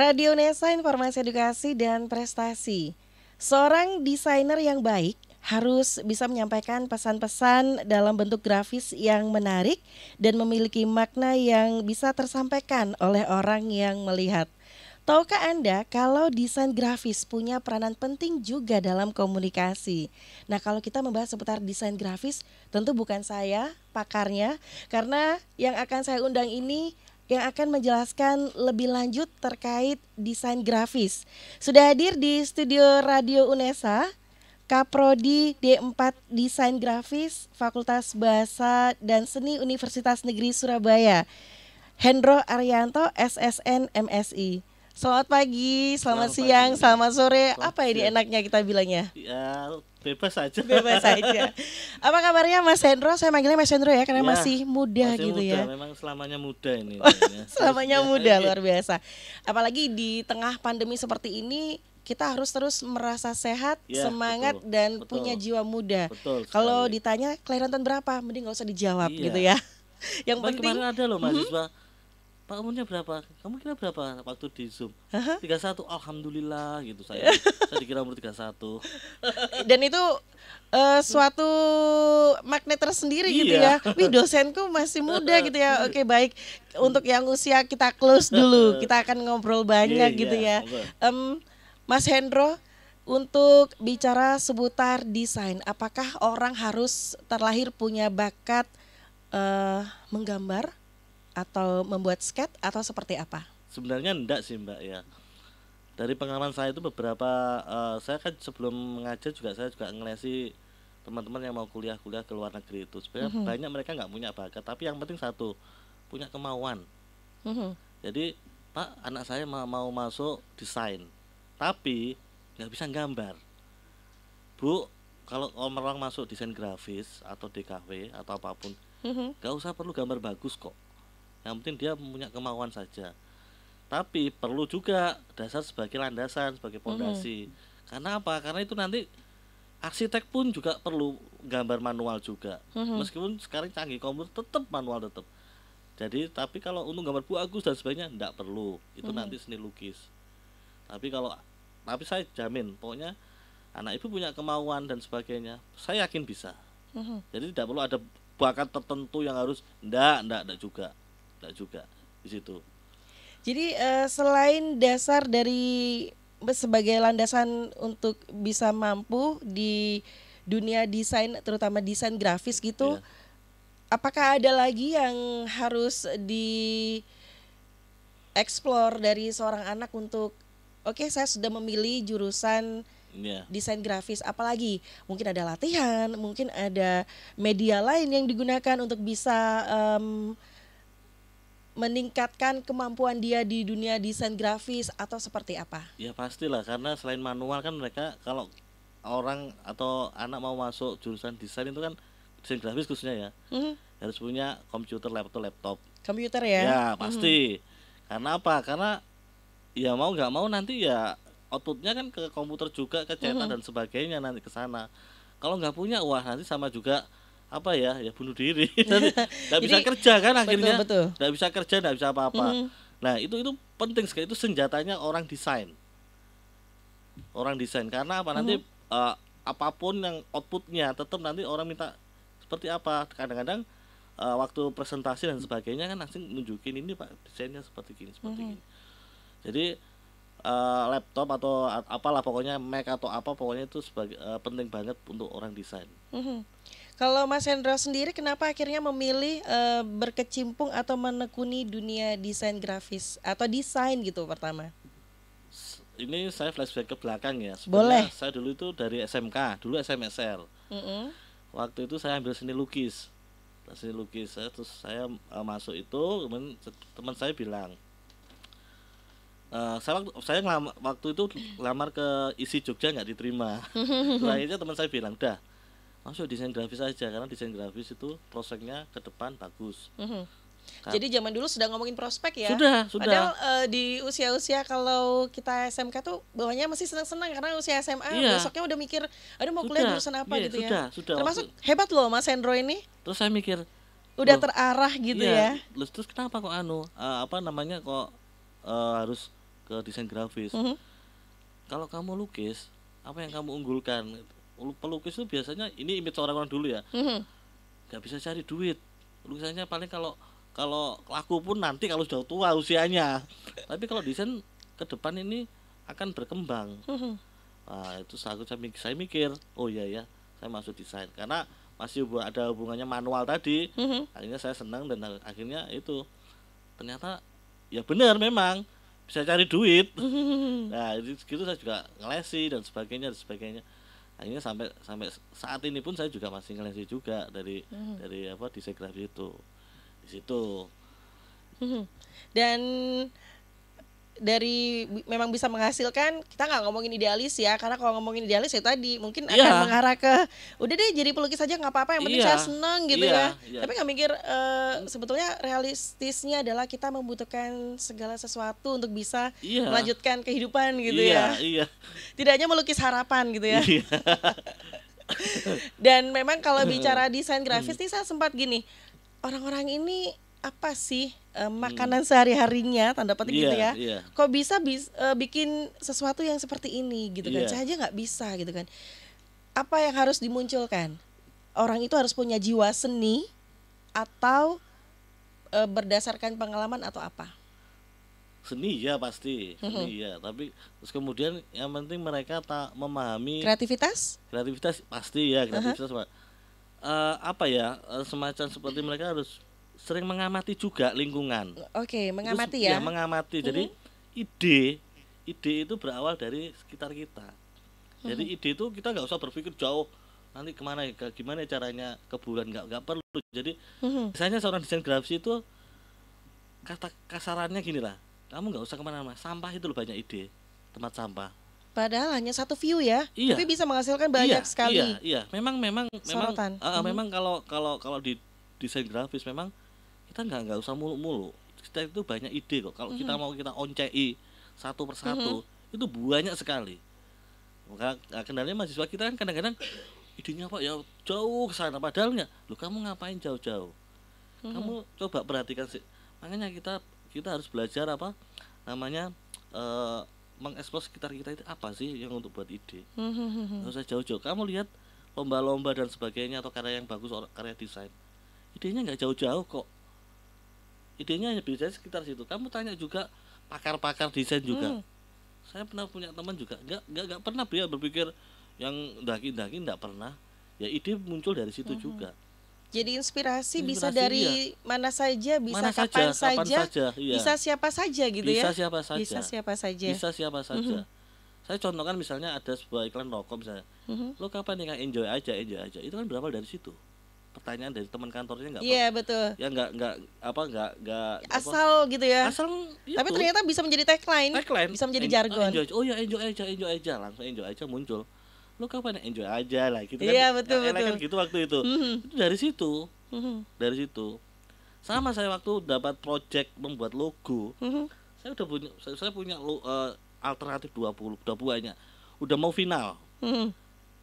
Radio Nesa Informasi Edukasi dan Prestasi. Seorang desainer yang baik harus bisa menyampaikan pesan-pesan dalam bentuk grafis yang menarik dan memiliki makna yang bisa tersampaikan oleh orang yang melihat. Tahukah Anda kalau desain grafis punya peranan penting juga dalam komunikasi? Nah, kalau kita membahas seputar desain grafis, tentu bukan saya pakarnya karena yang akan saya undang ini yang akan menjelaskan lebih lanjut terkait desain grafis. Sudah hadir di studio Radio UNESA, Kaprodi D4 Desain Grafis Fakultas Bahasa dan Seni Universitas Negeri Surabaya. Hendro Arianto SSN MSI. Selamat pagi, selamat, selamat siang, pagi. selamat sore. Selamat Apa ini enaknya kita bilangnya? Ya, bebas saja. Bebas saja. Apa kabarnya Mas Hendro? Saya manggilnya Mas Hendro ya karena ya, masih muda masih gitu muda. ya. Memang selamanya muda ini. Oh, selamanya iya. muda luar biasa. Apalagi di tengah pandemi seperti ini kita harus terus merasa sehat, ya, semangat betul, dan betul, punya jiwa muda. Kalau ditanya kelahiran tahun berapa, mending nggak usah dijawab iya. gitu ya. Yang Cuman penting kemarin ada loh mhm. mahasiswa mm -hmm Pak umurnya berapa? Kamu kira berapa waktu di Zoom? Tiga satu, alhamdulillah gitu saya. saya dikira umur tiga satu. Dan itu uh, suatu magnet tersendiri gitu iya. gitu ya. Wih dosenku masih muda gitu ya. Oke baik. Untuk yang usia kita close dulu. Kita akan ngobrol banyak yeah, gitu iya, ya. Um, Mas Hendro, untuk bicara seputar desain, apakah orang harus terlahir punya bakat uh, menggambar? atau membuat sket atau seperti apa? Sebenarnya enggak sih Mbak ya. Dari pengalaman saya itu beberapa uh, saya kan sebelum mengajar juga saya juga ngelesi teman-teman yang mau kuliah-kuliah ke luar negeri itu. Sebenarnya mm -hmm. banyak mereka nggak punya bakat, tapi yang penting satu punya kemauan. Mm -hmm. Jadi Pak anak saya mau, masuk desain, tapi nggak bisa gambar. Bu, kalau orang masuk desain grafis atau DKW atau apapun, mhm. nggak mm -hmm. usah perlu gambar bagus kok yang penting dia punya kemauan saja tapi perlu juga dasar sebagai landasan sebagai pondasi hmm. karena apa karena itu nanti arsitek pun juga perlu gambar manual juga hmm. meskipun sekarang canggih komputer tetap manual tetap jadi tapi kalau untuk gambar bagus dan sebagainya tidak perlu itu hmm. nanti seni lukis tapi kalau tapi saya jamin pokoknya anak ibu punya kemauan dan sebagainya saya yakin bisa hmm. jadi tidak perlu ada bakat tertentu yang harus ndak ndak ndak juga enggak juga di situ. Jadi uh, selain dasar dari sebagai landasan untuk bisa mampu di dunia desain terutama desain grafis gitu yeah. apakah ada lagi yang harus di explore dari seorang anak untuk oke okay, saya sudah memilih jurusan yeah. desain grafis apalagi mungkin ada latihan mungkin ada media lain yang digunakan untuk bisa um, meningkatkan kemampuan dia di dunia desain grafis atau seperti apa? Ya pastilah karena selain manual kan mereka kalau orang atau anak mau masuk jurusan desain itu kan desain grafis khususnya ya mm-hmm. harus punya komputer laptop laptop. Komputer ya? Ya mhm. pasti mm-hmm. karena apa? Karena ya mau nggak mau nanti ya outputnya kan ke komputer juga ke cetak mm-hmm. dan sebagainya nanti ke sana. Kalau nggak punya wah nanti sama juga apa ya ya bunuh diri nggak bisa kerja kan akhirnya nggak bisa kerja nggak bisa apa-apa mm -hmm. nah itu itu penting sekali itu senjatanya orang desain orang desain karena apa nanti mm -hmm. uh, apapun yang outputnya tetap nanti orang minta seperti apa kadang-kadang uh, waktu presentasi dan sebagainya kan langsung nunjukin ini pak desainnya seperti ini seperti mm -hmm. ini jadi uh, laptop atau apalah pokoknya Mac atau apa pokoknya itu sebagai uh, penting banget untuk orang desain mm Kalau Mas Hendro sendiri, kenapa akhirnya memilih e, berkecimpung atau menekuni dunia desain grafis atau desain gitu pertama? Ini saya flashback ke belakang ya. Sebenarnya Boleh. Saya dulu itu dari SMK, dulu SMSL. Mm-hmm. Waktu itu saya ambil seni lukis, seni lukis saya eh, terus saya e, masuk itu teman, teman saya bilang, uh, saya waktu saya waktu itu lamar ke isi Jogja nggak diterima. Terakhirnya teman saya bilang, dah masuk desain grafis aja karena desain grafis itu prospeknya ke depan bagus. Mm-hmm. Kan? Jadi zaman dulu sudah ngomongin prospek ya. Sudah, sudah. Padahal uh, di usia-usia kalau kita SMK tuh bawahnya masih senang-senang karena usia SMA iya. besoknya udah mikir, aduh mau kuliah jurusan apa iya, gitu sudah, ya. Sudah, sudah. Termasuk waktu... hebat loh Mas Hendro ini. Terus saya mikir, udah loh, terarah gitu iya, ya. Terus, terus kenapa kok anu uh, apa namanya kok uh, harus ke desain grafis? Mm -hmm. Kalau kamu lukis, apa yang kamu unggulkan? pelukis itu biasanya ini image orang-orang dulu ya mhm. nggak mm-hmm. bisa cari duit lukisannya paling kalau kalau laku pun nanti kalau sudah tua usianya tapi kalau desain ke depan ini akan berkembang mm-hmm. nah, itu aku saya mikir, saya mikir oh iya ya saya masuk desain karena masih ada hubungannya manual tadi mm-hmm. akhirnya saya senang dan akhirnya itu ternyata ya benar memang bisa cari duit mhm. nah itu gitu saya juga ngelesi dan sebagainya dan sebagainya akhirnya sampai sampai saat ini pun saya juga masih ngelesi juga dari hmm. dari apa desain grafis itu di situ hmm. dan dari memang bisa menghasilkan kita nggak ngomongin idealis ya karena kalau ngomongin idealis ya tadi mungkin yeah. akan iya. mengarah ke udah deh jadi pelukis aja nggak apa-apa yang penting yeah. saya seneng gitu yeah. ya yeah. tapi nggak mikir uh, sebetulnya realistisnya adalah kita membutuhkan segala sesuatu untuk bisa yeah. melanjutkan kehidupan gitu yeah. ya yeah. tidak hanya melukis harapan gitu ya iya. dan memang kalau iya. bicara desain grafis nih saya sempat gini orang-orang ini apa sih uh, makanan sehari harinya tanda petik yeah, gitu iya, ya yeah. kok bisa bis, uh, bikin sesuatu yang seperti ini gitu yeah. kan iya. saya aja nggak bisa gitu kan apa yang harus dimunculkan orang itu harus punya jiwa seni atau uh, berdasarkan pengalaman atau apa seni ya pasti seni ya tapi terus kemudian yang penting mereka tak memahami kreativitas kreativitas pasti ya kreativitas uh-huh. uh, apa ya uh, semacam seperti mereka harus sering mengamati juga lingkungan. Oke, okay, mengamati itu, ya. ya. Mengamati. -hmm. Jadi ide ide itu berawal dari sekitar kita. Jadi ide itu kita nggak usah berpikir jauh nanti kemana ya, gimana ya caranya ke bulan nggak nggak perlu. Jadi mm misalnya seorang desain grafis itu kata kasarannya gini lah, kamu nggak usah kemana-mana, sampah itu loh banyak ide tempat sampah. Padahal hanya satu view ya, iya. tapi bisa menghasilkan banyak iya, sekali. Iya, iya. Memang, memang, Sorotan. memang, uh, mm -hmm. memang kalau kalau kalau di desain grafis memang kita nggak nggak usah mulu-mulu kita itu banyak ide kok kalau kita mau kita oncei satu persatu itu banyak sekali maka nah, kendalanya mahasiswa kita kan kadang-kadang idenya apa ya jauh ke sana padahalnya nggak lu kamu ngapain jauh-jauh kamu coba perhatikan sih makanya kita kita harus belajar apa namanya uh, mengeksplor sekitar kita itu apa sih yang untuk buat ide hmm. nggak usah jauh-jauh kamu lihat lomba-lomba dan sebagainya atau karya yang bagus karya desain idenya nggak jauh-jauh kok idenya hanya bisa sekitar situ kamu tanya juga pakar-pakar desain juga hmm. saya pernah punya teman juga nggak nggak nggak pernah dia berpikir yang daki-daki nggak pernah ya ide muncul dari situ hmm. juga jadi inspirasi, inspirasi bisa iya. dari iya. mana saja, bisa mana kapan saja, kapan saja, iya. bisa siapa saja gitu ya. bisa ya. Siapa saja. Bisa siapa saja. Bisa siapa saja. -hmm. Saya contohkan misalnya ada sebuah iklan rokok misalnya. Mm -hmm. Lo kapan nih kan enjoy aja, enjoy aja. Itu kan berawal dari situ pertanyaan dari teman kantornya nggak Iya yeah, betul. Ya nggak nggak apa nggak nggak asal apa, gitu ya. Asal. Gitu. Tapi ternyata bisa menjadi tagline. Tagline. Bisa menjadi en jargon. Enjoy, oh ya enjoy aja enjoy aja langsung enjoy aja muncul. Lo kapan ya? enjoy aja lah gitu yeah, kan. Iya betul ya, betul. Kan gitu waktu itu. Mm -hmm. Itu dari situ. Mm -hmm. Dari situ. Sama saya waktu dapat project membuat logo. Mm -hmm. Saya udah punya saya, saya punya lo, uh, alternatif 20 udah banyak. Udah mau final. Mm -hmm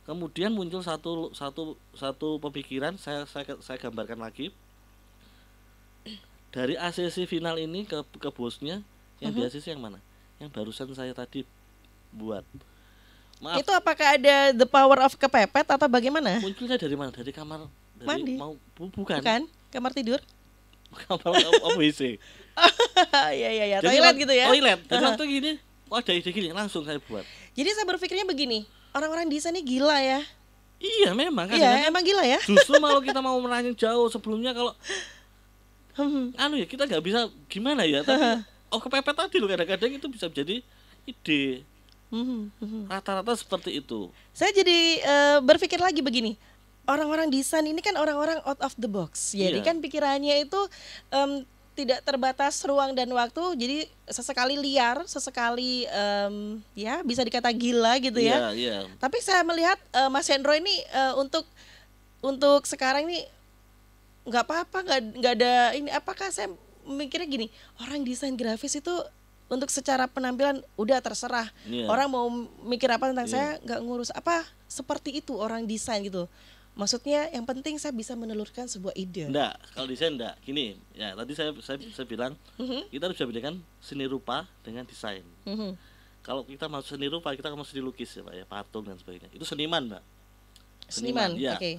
kemudian muncul satu satu satu pemikiran saya saya saya gambarkan lagi dari ACC final ini ke ke bosnya yang uh mhm. -huh. di ACC yang mana yang barusan saya tadi buat Maaf. Itu apakah ada the power of kepepet atau bagaimana? Munculnya dari mana? Dari kamar dari mandi. Mau bu, bukan. Bukan, kamar tidur. Kamar apa WC. ya ya iya, iya, iya. toilet gitu ya. Toilet. -huh. tuh gini, oh ada ide gini langsung saya buat. Jadi saya berpikirnya begini, orang-orang desa ini gila ya. Iya memang kan. Iya emang gila ya. Justru kalau kita mau menanya jauh sebelumnya kalau hmm. anu ya kita nggak bisa gimana ya tapi oh kepepet tadi loh kadang-kadang itu bisa jadi ide hmm, hmm. rata-rata seperti itu saya jadi uh, berpikir lagi begini orang-orang desain ini kan orang-orang out of the box ya. jadi iya. kan pikirannya itu um, tidak terbatas ruang dan waktu jadi sesekali liar sesekali um, ya bisa dikata gila gitu ya yeah, yeah. tapi saya melihat uh, Mas Hendro ini uh, untuk untuk sekarang ini nggak apa-apa nggak nggak ada ini apakah saya mikirnya gini orang desain grafis itu untuk secara penampilan udah terserah yeah. orang mau mikir apa tentang yeah. saya nggak ngurus apa seperti itu orang desain gitu Maksudnya yang penting saya bisa menelurkan sebuah ide. Enggak, kalau desain enggak. Gini, ya tadi saya saya, mm-hmm. saya bilang mm-hmm. kita harus bisa bedakan seni rupa dengan desain. Mm-hmm. Kalau kita masuk seni rupa, kita masuk seni lukis ya, Pak ya, patung dan sebagainya. Itu seniman, Mbak. Seniman, seniman ya. Oke. Okay.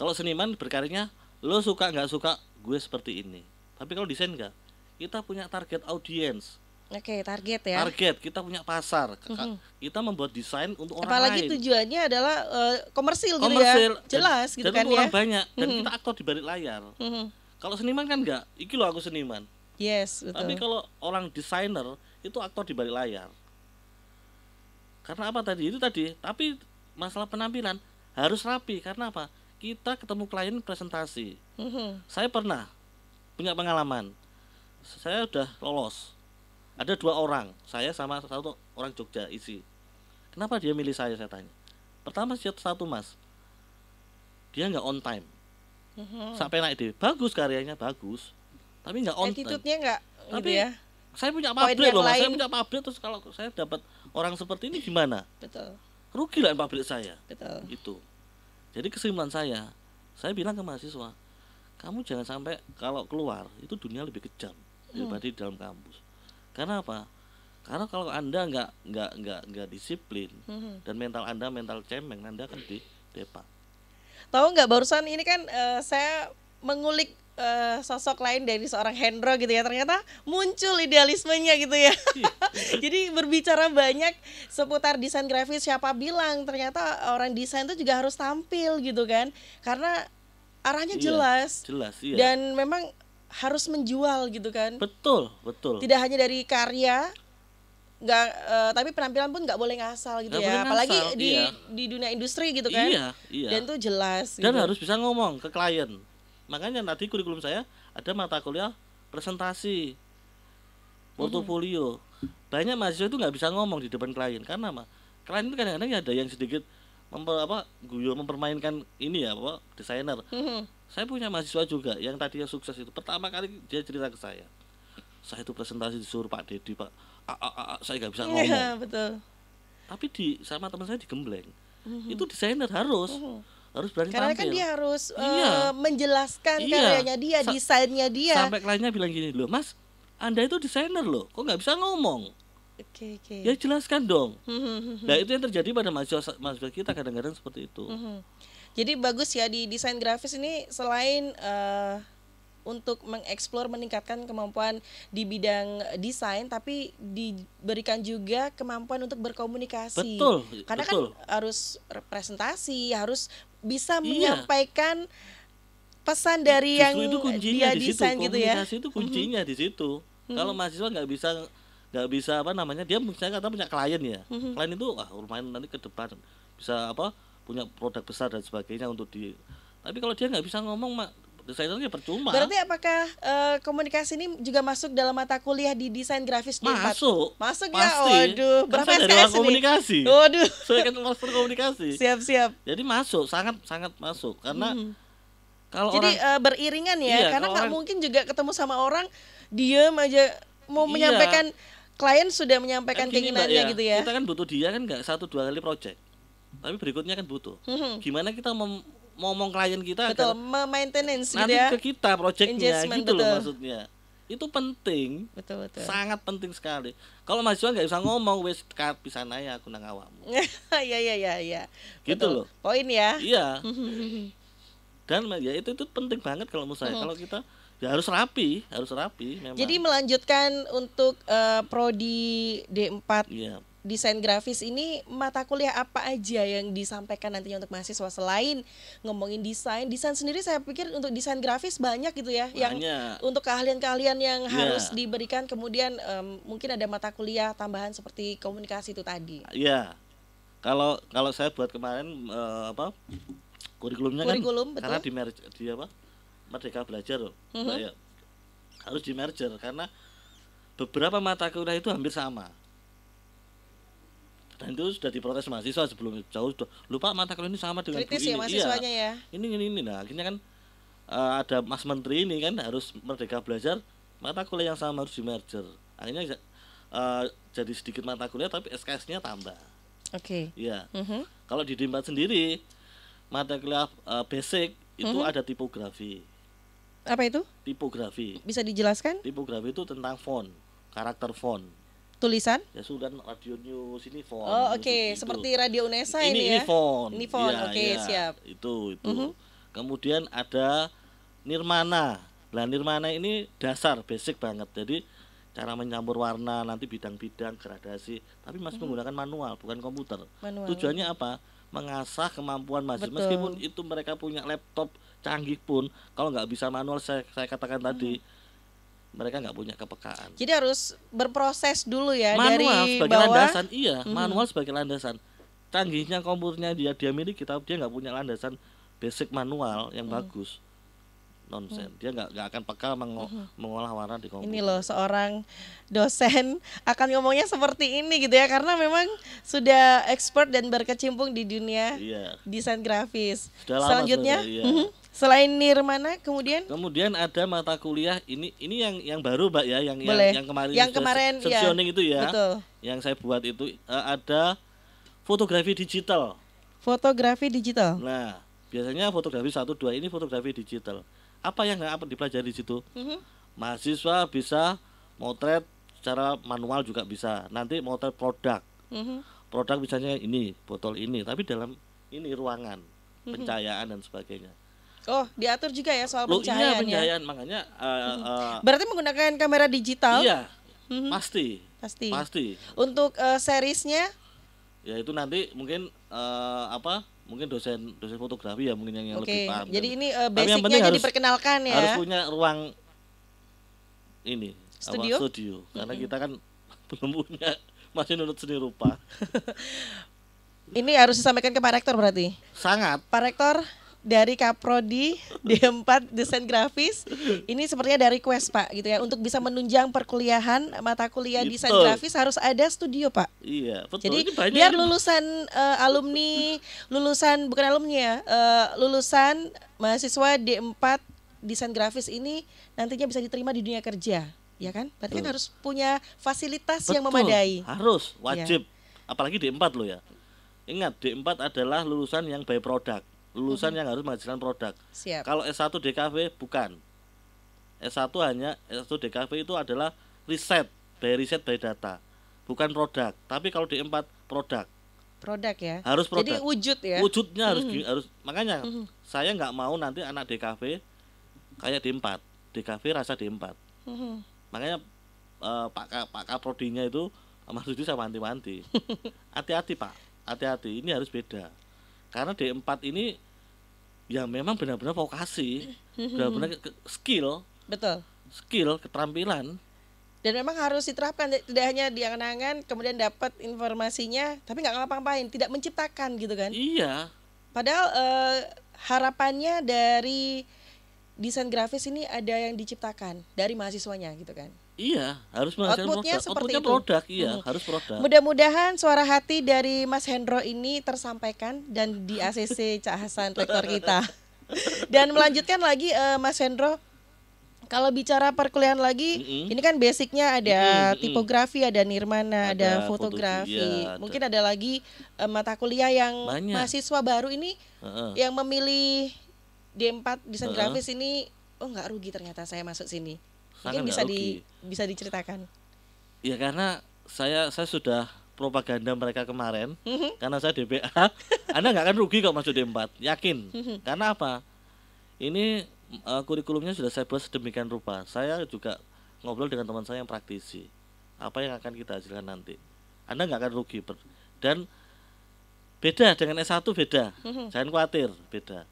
Kalau seniman berkarirnya lo suka nggak suka gue seperti ini. Tapi kalau desain enggak, kita punya target audiens Oke, okay, target ya. Target, kita punya pasar. Mm-hmm. Kita membuat desain untuk orang Apalagi lain. Apalagi tujuannya adalah uh, eh, komersil, komersil gitu ya. Jelas dan, gitu dan kan ya. Dan banyak dan mm-hmm. kita aktor di balik layar. Mm-hmm. Kalau seniman kan enggak, iki loh aku seniman. Yes, betul. Tapi kalau orang desainer itu aktor di balik layar. Karena apa tadi? Itu tadi. Tapi masalah penampilan harus rapi karena apa? Kita ketemu klien presentasi. Mm-hmm. Saya pernah punya pengalaman. Saya udah lolos ada dua orang saya sama satu orang Jogja isi kenapa dia milih saya saya tanya pertama satu mas dia nggak on time mm-hmm. sampai naik deh bagus karyanya bagus tapi nggak on attitude time nggak gitu tapi gitu ya saya punya pabrik loh saya punya pabrik terus kalau saya dapat orang seperti ini gimana betul rugi lah pabrik saya betul itu jadi kesimpulan saya saya bilang ke mahasiswa kamu jangan sampai kalau keluar itu dunia lebih kejam hmm. daripada hmm. di dalam kampus karena apa? Karena kalau anda nggak nggak nggak nggak disiplin hmm. dan mental anda mental cemeng, anda akan di depan. Tahu nggak barusan ini kan uh, saya mengulik uh, sosok lain dari seorang Hendro gitu ya ternyata muncul idealismenya gitu ya iya, iya. jadi berbicara banyak seputar desain grafis siapa bilang ternyata orang desain itu juga harus tampil gitu kan karena arahnya iya, jelas jelas iya. dan memang harus menjual gitu kan betul betul tidak hanya dari karya nggak uh, tapi penampilan pun nggak boleh ngasal gitu gak ya apalagi ngasal, di iya. di dunia industri gitu kan iya iya dan tuh jelas dan gitu. harus bisa ngomong ke klien makanya nanti kurikulum saya ada mata kuliah presentasi portofolio mm-hmm. banyak mahasiswa itu nggak bisa ngomong di depan klien karena mah klien itu kadang-kadang ya ada yang sedikit memper apa guyo mempermainkan ini ya apa desainer hmm saya punya mahasiswa juga yang tadinya sukses itu pertama kali dia cerita ke saya saya itu presentasi disuruh Pak Dedi Pak a, a, a, saya nggak bisa iya, ngomong ya, betul. tapi di sama teman saya digembleng mm-hmm. itu desainer harus mm-hmm harus berani Karena kan tampil. kan dia harus eh, iya. uh, menjelaskan iya. karyanya dia, Sa desainnya dia. Sampai kliennya bilang gini, "Loh, Mas, Anda itu desainer loh, kok nggak bisa ngomong?" Oke, okay, oke. Okay. Ya jelaskan dong. Mhm, mhm, mhm. nah, itu yang terjadi pada mahasiswa mahasiswa kita kadang-kadang seperti itu. Mm -hmm. Jadi bagus ya di desain grafis ini selain uh, untuk mengeksplor meningkatkan kemampuan di bidang desain tapi diberikan juga kemampuan untuk berkomunikasi. Betul. Karena kan betul. kan harus representasi, harus bisa iya. menyampaikan pesan dari Justru yang itu kuncinya dia desain situ. gitu ya. Komunikasi itu mm-hmm. kuncinya di situ. Mm-hmm. Kalau mahasiswa nggak bisa nggak bisa apa namanya dia misalnya kata punya klien ya. mm Klien itu wah lumayan nanti ke depan bisa apa punya produk besar dan sebagainya untuk di tapi kalau dia nggak bisa ngomong mak desainernya percuma. Berarti apakah uh, komunikasi ini juga masuk dalam mata kuliah di desain grafis d Masuk. Masuk ya. Pasti. Waduh, kan berapa SKS komunikasi. Waduh. Saya kan master komunikasi. Siap, siap. Jadi masuk, sangat sangat masuk karena hmm. kalau Jadi orang, uh, beriringan ya, iya, karena nggak mungkin juga ketemu sama orang diem aja mau iya. menyampaikan klien sudah menyampaikan kan keinginannya ya, gitu ya. Kita kan butuh dia kan nggak satu dua kali project tapi berikutnya kan butuh hmm. gimana kita mem ngomong klien kita betul maintenance gitu nanti gitu ya. ke kita projectnya gitu betul. loh maksudnya itu penting betul betul sangat penting sekali kalau mahasiswa nggak bisa ngomong wes dekat bisa naya aku nang awamu ya ya ya ya gitu betul. loh poin ya iya dan ya itu itu penting banget kalau menurut saya hmm. kalau kita ya harus rapi harus rapi memang jadi melanjutkan untuk uh, prodi d empat ya desain grafis ini mata kuliah apa aja yang disampaikan nantinya untuk mahasiswa selain ngomongin desain? Desain sendiri saya pikir untuk desain grafis banyak gitu ya banyak. yang untuk keahlian-keahlian yang yeah. harus diberikan kemudian um, mungkin ada mata kuliah tambahan seperti komunikasi itu tadi. Iya. Yeah. Kalau kalau saya buat kemarin uh, apa kurikulumnya kan Kurikulum, kan betul. karena di merger di apa? Merdeka belajar loh. Mm -hmm. Harus di merger karena beberapa mata kuliah itu hampir sama dan itu sudah diprotes mahasiswa sebelum jauh sudah lupa mata kuliah ini sama dengan kritis ya ini. Iya. mahasiswanya iya. ya ini ini ini nah akhirnya kan uh, ada Mas Menteri ini kan harus merdeka belajar mata kuliah yang sama harus di merger akhirnya uh, jadi sedikit mata kuliah tapi SKS-nya tambah oke okay. iya mm -hmm. kalau di Dimpat sendiri mata kuliah uh, basic itu mm -hmm. ada tipografi apa itu tipografi bisa dijelaskan tipografi itu tentang font karakter font tulisan? Ya sudah Radio News ini font. Oh, oke, okay. Gitu. seperti Radio Unesa ini, ini ya. Ini font. Ini font. Ya, oke, okay, ya. siap. Itu itu. Mm -hmm. Kemudian ada Nirmana. Nah, Nirmana ini dasar basic banget. Jadi cara menyambur warna, nanti bidang-bidang gradasi, tapi masih mhm. menggunakan manual, bukan komputer. Manual. Tujuannya apa? Mengasah kemampuan masih. meskipun itu mereka punya laptop canggih pun kalau nggak bisa manual saya, saya katakan -hmm. tadi mhm mereka nggak punya kepekaan. Jadi harus berproses dulu ya manual dari sebagai landasan, iya hmm. manual sebagai landasan. Canggihnya komputernya dia dia miliki tapi dia nggak punya landasan basic manual yang hmm. bagus nonsen hmm. dia nggak nggak akan peka -hmm. mengolah warna di komputer ini loh seorang dosen akan ngomongnya seperti ini gitu ya karena memang sudah expert dan berkecimpung di dunia iya. desain grafis sudah selanjutnya lama selanjutnya iya. mm -hmm. Selain Nirmana, kemudian kemudian ada mata kuliah ini ini yang yang baru, Mbak ya, yang Boleh. yang, kemarin yang kemarin ya, itu ya. Betul. Yang saya buat itu uh, ada fotografi digital. Fotografi digital. Nah, biasanya fotografi satu dua ini fotografi digital. Apa yang nggak apa dipelajari di situ? Mm -hmm. Mahasiswa bisa motret secara manual juga bisa. Nanti motret produk. Mm -hmm. Produk misalnya ini, botol ini, tapi dalam ini ruangan, mhm. pencahayaan mm -hmm. dan sebagainya. Oh, diatur juga ya soal Loh, pencahayaan. Iya, pencahayaan. Ya? Makanya uh, uh, Berarti menggunakan kamera digital? Iya. hmm Pasti. Pasti. Pasti. Untuk uh, seriesnya? Ya itu nanti mungkin uh, apa? Mungkin dosen dosen fotografi ya mungkin yang, yang okay. lebih paham. Jadi kan. ini uh, basicnya jadi harus, diperkenalkan ya. Harus punya ruang ini studio, apa, studio. hmm karena kita kan belum punya masih nurut seni rupa. ini harus disampaikan ke Pak Rektor berarti. Sangat. Pak Rektor dari Kaprodi D4 Desain Grafis. Ini sepertinya dari request Pak gitu ya. Untuk bisa menunjang perkuliahan mata kuliah gitu. desain grafis harus ada studio Pak. Iya, betul. Jadi biar lulusan uh, alumni, lulusan bukan alumni ya, uh, lulusan mahasiswa D4 desain grafis ini nantinya bisa diterima di dunia kerja, ya kan? Berarti kan harus punya fasilitas betul. yang memadai. Harus, iya. wajib. Ya. Apalagi D4 loh ya. Ingat, D4 adalah lulusan yang by product lulusan mm-hmm. yang harus menghasilkan produk. Siap. Kalau S1 DKV bukan. S1 hanya S1 DKV itu adalah riset, by riset by data. Bukan produk. Tapi kalau D4 produk. Produk ya. Harus produk. Jadi wujud ya. Wujudnya mm-hmm. harus mm-hmm. harus makanya mm-hmm. saya nggak mau nanti anak DKV kayak D4. DKV rasa D4. Mm-hmm. Makanya uh, Pak Pak Kaprodinya itu maksudnya saya sama anti-anti. Hati-hati Pak, hati-hati. Ini harus beda karena D4 ini ya memang benar-benar vokasi benar-benar skill betul skill keterampilan dan memang harus diterapkan tidak hanya diangan angan kemudian dapat informasinya tapi nggak ngapa-ngapain tidak menciptakan gitu kan iya padahal eh, harapannya dari desain grafis ini ada yang diciptakan dari mahasiswanya gitu kan Iya, harus menghasilkan outputnya Seperti outputnya itu. produk, iya, hmm. harus produk. Mudah-mudahan suara hati dari Mas Hendro ini tersampaikan dan di ACC Cak Hasan rektor kita. dan melanjutkan lagi uh, Mas Hendro, kalau bicara perkuliahan lagi, mm-hmm. ini kan basicnya ada mm-hmm. tipografi, ada nirmana, ada, ada fotografi. Foto, iya, Mungkin ada, ada lagi uh, mata kuliah yang Banyak. mahasiswa baru ini uh-uh. yang memilih D4 desain uh-uh. grafis ini oh nggak rugi ternyata saya masuk sini mungkin bisa di bisa diceritakan ya karena saya saya sudah propaganda mereka kemarin mhm. karena saya DPA Anda nggak akan rugi kok masuk D4 yakin mm karena apa ini uh, kurikulumnya sudah saya buat sedemikian rupa saya juga ngobrol dengan teman saya yang praktisi apa yang akan kita hasilkan nanti Anda nggak akan rugi dan beda dengan S1 beda mm -hmm. jangan khawatir beda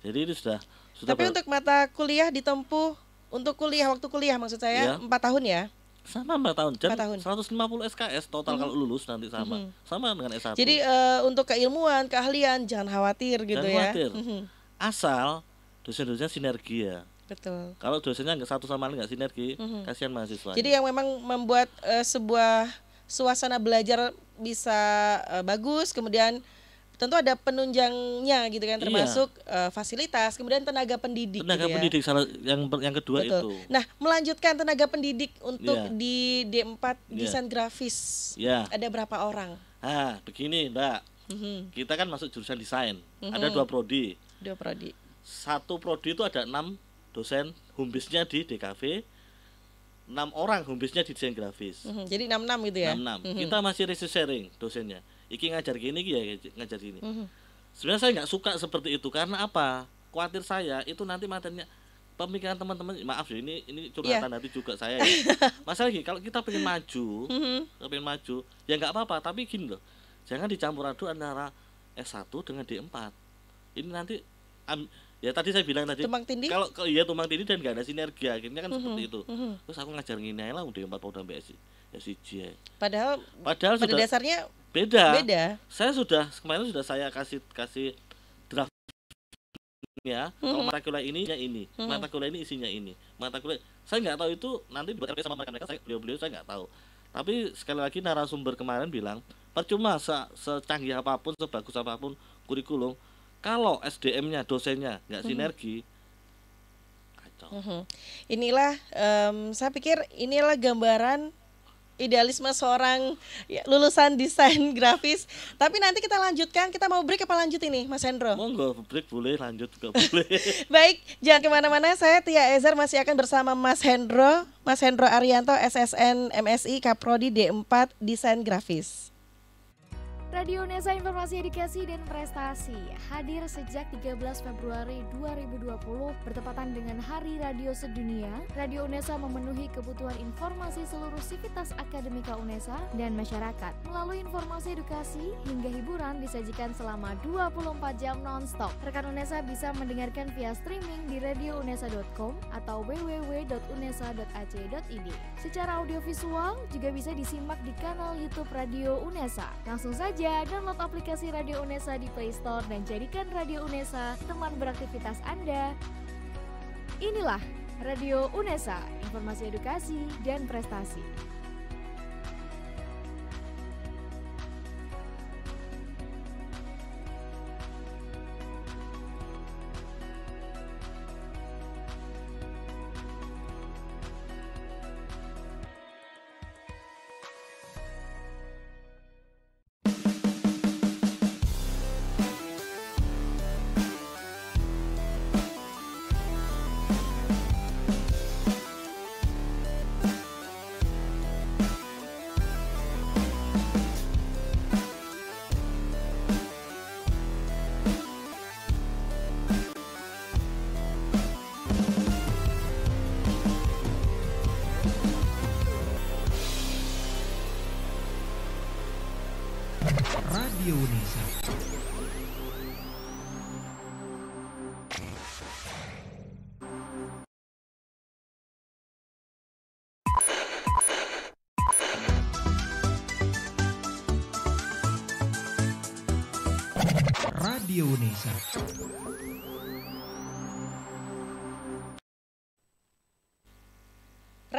jadi ini sudah, sudah tapi untuk mata kuliah ditempuh untuk kuliah waktu kuliah maksud saya iya. empat 4 tahun ya? Sama empat tahun. Dan 4 tahun. 150 SKS total hmm. kalau lulus nanti sama. Hmm. Sama dengan S1. Jadi uh, untuk keilmuan, keahlian jangan khawatir gitu jangan ya. khawatir. Mm -hmm. Asal dosen-dosen sinergi ya. Betul. Kalau dosennya nggak satu sama lain nggak sinergi, mm-hmm. kasihan mahasiswa. Jadi yang memang membuat uh, sebuah suasana belajar bisa uh, bagus, kemudian tentu ada penunjangnya gitu kan iya. termasuk iya. uh, fasilitas kemudian tenaga pendidik gitu tenaga gitu pendidik salah yang yang kedua Betul. itu nah melanjutkan tenaga pendidik untuk yeah. di D4 yeah. desain grafis yeah. ada berapa orang ah begini mbak mm-hmm. kita kan masuk jurusan desain mm-hmm. ada mhm. dua prodi dua prodi satu prodi itu ada enam dosen humbisnya di DKV enam orang humbisnya di desain grafis mm-hmm. jadi enam enam gitu ya enam enam mm-hmm. kita masih research sharing dosennya iki ngajar gini iki ya ngajar gini mm -hmm. sebenarnya saya nggak suka seperti itu karena apa khawatir saya itu nanti materinya pemikiran teman-teman maaf ya ini ini curhatan yeah. nanti juga saya ya. masalah gini kalau kita pengen maju mm -hmm. pengen maju ya nggak apa-apa tapi gini loh jangan dicampur aduk antara S1 dengan D4 ini nanti um, ya tadi saya bilang tadi tumang tindih kalau iya tumpang tindih dan gak ada sinergi akhirnya kan mm -hmm. seperti mhm, itu mm -hmm. terus aku ngajar ngini lah udah empat pada sampai S, si padahal padahal pada sudah, dasarnya beda beda saya sudah kemarin sudah saya kasih kasih draft ya hmm kalau mm-hmm. mata kuliah ini ya ini hmm mata kuliah ini isinya ini mata kuliah saya nggak tahu itu nanti buat sama mereka mereka saya beliau beliau saya nggak tahu tapi sekali lagi narasumber kemarin bilang percuma se secanggih apapun sebagus apapun kurikulum kalau SDM-nya dosennya nggak hmm sinergi Mm -hmm. Inilah, um, saya pikir inilah gambaran idealisme seorang ya, lulusan desain grafis. Tapi nanti kita lanjutkan, kita mau break apa lanjut ini, Mas Hendro? Monggo, break boleh, lanjut juga boleh. Baik, jangan kemana-mana, saya Tia Ezer masih akan bersama Mas Hendro, Mas Hendro Arianto, SSN MSI Kaprodi D4 Desain Grafis. Radio Nesa Informasi Edukasi dan Prestasi hadir sejak 13 Februari 2020 bertepatan dengan Hari Radio Sedunia. Radio Unesa memenuhi kebutuhan informasi seluruh sivitas akademika Unesa dan masyarakat melalui informasi edukasi hingga hiburan disajikan selama 24 jam nonstop. Rekan Unesa bisa mendengarkan via streaming di radiounesa.com atau www.unesa.ac.id. Secara audiovisual juga bisa disimak di kanal YouTube Radio Unesa. Langsung saja saja download aplikasi Radio Unesa di Play Store dan jadikan Radio Unesa teman beraktivitas Anda. Inilah Radio Unesa, informasi edukasi dan prestasi. Radio Indonesia. Radio Indonesia.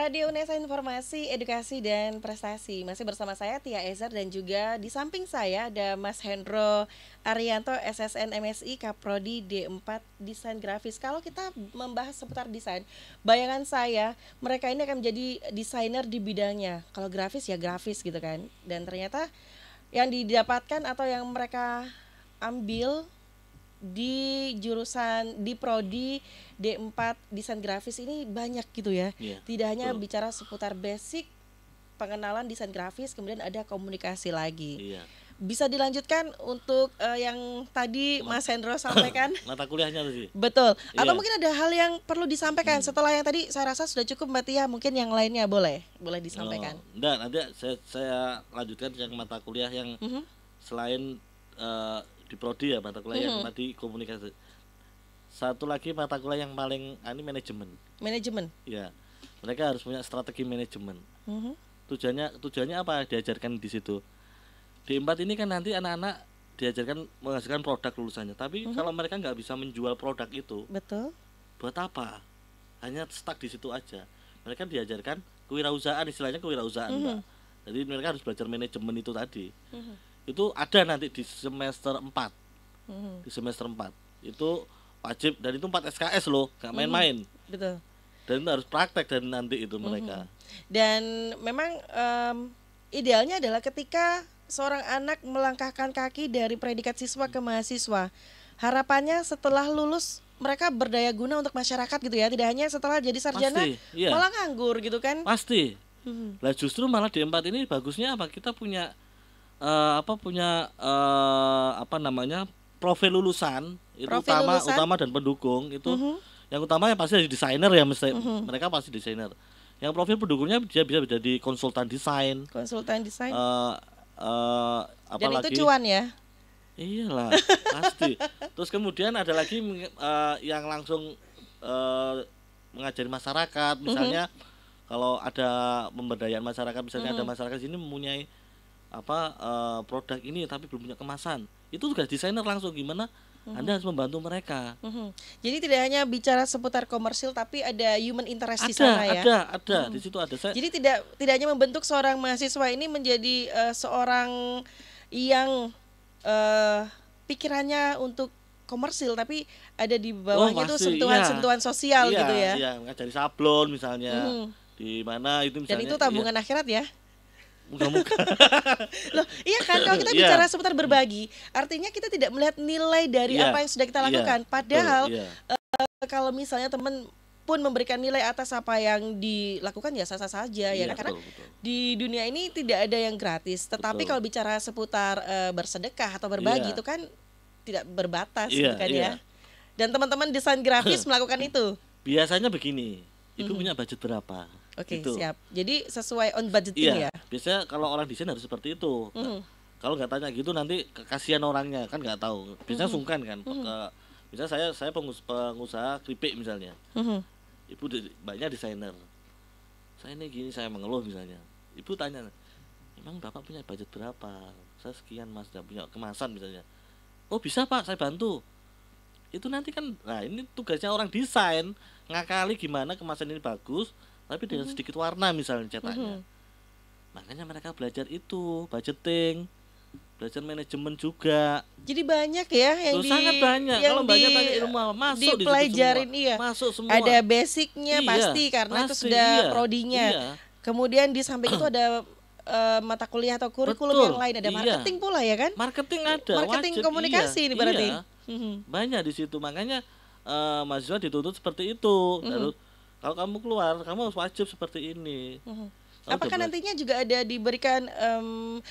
Radio Nesa Informasi, Edukasi dan Prestasi. Masih bersama saya Tia Ezer dan juga di samping saya ada Mas Hendro Arianto SSN MSI Kaprodi D4 Desain Grafis. Kalau kita membahas seputar desain, bayangan saya mereka ini akan menjadi desainer di bidangnya. Kalau grafis ya grafis gitu kan. Dan ternyata yang didapatkan atau yang mereka ambil di jurusan di prodi D4 desain grafis ini banyak gitu ya. Yeah, Tidak hanya bicara seputar basic pengenalan desain grafis kemudian ada komunikasi lagi. Yeah. Bisa dilanjutkan untuk uh, yang tadi Mas Hendro sampaikan. Mata kuliahnya tadi. Betul. Atau yeah. mungkin ada hal yang perlu disampaikan hmm. setelah yang tadi saya rasa sudah cukup Mbak Tia, mungkin yang lainnya boleh boleh disampaikan. Oh, enggak, nanti saya saya lanjutkan yang mata kuliah yang mm -hmm. selain uh, di prodi ya mata kuliah -hmm. yang tadi komunikasi satu lagi mata kuliah yang paling ah, ini manajemen manajemen ya mereka harus punya strategi manajemen -hmm. tujuannya tujuannya apa diajarkan di situ di empat ini kan nanti anak-anak diajarkan menghasilkan produk lulusannya tapi -hmm. kalau mereka nggak bisa menjual produk itu betul buat apa hanya stuck di situ aja mereka diajarkan kewirausahaan istilahnya kewirausahaan -hmm. mbak jadi mereka harus belajar manajemen itu tadi -hmm itu ada nanti di semester 4 hmm. di semester 4 itu wajib dan itu 4 SKS loh nggak hmm. main-main hmm. dan itu harus praktek dan nanti itu mereka hmm. dan memang um, idealnya adalah ketika seorang anak melangkahkan kaki dari predikat siswa ke mahasiswa harapannya setelah lulus mereka berdaya guna untuk masyarakat gitu ya tidak hanya setelah jadi sarjana pasti, iya. malah nganggur gitu kan pasti hmm. lah justru malah di empat ini bagusnya apa kita punya uh, apa punya uh, apa namanya profil lulusan itu profil utama lulusan? utama dan pendukung itu uh mhm. -huh. yang utama yang pasti desainer ya mesti uh mhm. -huh. mereka pasti desainer yang profil pendukungnya dia bisa menjadi konsultan desain konsultan desain uh, eh, uh, apa dan itu cuan ya iyalah pasti terus kemudian ada lagi uh, yang langsung uh, mengajari masyarakat misalnya uh mhm. -huh. kalau ada pemberdayaan masyarakat misalnya uh -huh. ada masyarakat sini mempunyai apa uh, produk ini tapi belum punya kemasan itu tugas desainer langsung gimana Mm-hmm. Anda harus membantu mereka. Mm-hmm. Jadi tidak hanya bicara seputar komersil, tapi ada human interest ada, di sana ya. Ada, ada, mm-hmm. di situ ada. Saya... Jadi tidak tidak hanya membentuk seorang mahasiswa ini menjadi uh, seorang yang uh, pikirannya untuk komersil, tapi ada di oh, bawahnya oh, itu sentuhan-sentuhan iya. sosial iya, gitu ya. Iya, ngajari sablon misalnya. Mm-hmm. Di mana itu misalnya. Dan itu tabungan iya. akhirat ya? muka-muka. Loh, iya kan kalau kita yeah. bicara seputar berbagi, artinya kita tidak melihat nilai dari yeah. apa yang sudah kita iya. lakukan. Yeah. Padahal yeah. Iya. Uh, kalau misalnya teman pun memberikan nilai atas apa yang dilakukan ya sah-sah saja ya iya, ya karena betul, di dunia ini tidak ada yang gratis tetapi betul. kalau bicara seputar e, bersedekah atau berbagi iya. itu kan tidak berbatas iya, bukan iya. ya dan teman-teman desain grafis melakukan itu biasanya begini ibu mm -hmm. punya budget berapa Oke, gitu. siap. Jadi sesuai on budgeting iya, ya. Biasanya kalau orang desain harus seperti itu. Mm Kalau nggak tanya gitu nanti kasihan orangnya kan nggak tahu. Biasanya mm sungkan kan. Mm -hmm. Bisa saya saya pengus, pengusaha keripik misalnya. Mm -hmm. Ibu banyak desainer. Saya ini gini saya mengeluh misalnya. Ibu tanya, "Emang Bapak punya budget berapa?" Saya sekian Mas, dan punya kemasan misalnya. "Oh, bisa Pak, saya bantu." Itu nanti kan nah ini tugasnya orang desain ngakali gimana kemasan ini bagus, tapi dengan mm-hmm. sedikit warna misalnya cetaknya. Mm-hmm. Makanya mereka belajar itu, budgeting, belajar manajemen juga. Jadi banyak ya yang Loh, di, sangat banyak. Yang Kalau di, banyak banyak ilmu masuk di pelajarin iya. Masuk semua. Ada basicnya iya, pasti karena pasti, itu sudah iya, prodinya. Iya. Kemudian di samping itu ada uh, mata kuliah atau kurikulum Betul, yang lain ada iya. marketing iya. pula ya kan? Marketing ada. Marketing wajib, komunikasi iya, ini berarti. Iya. Mm-hmm. Banyak di situ makanya uh, mahasiswa dituntut seperti itu. Mm-hmm. Harus kalau kamu keluar kamu harus wajib seperti ini hmm. apakah nantinya juga ada diberikan um,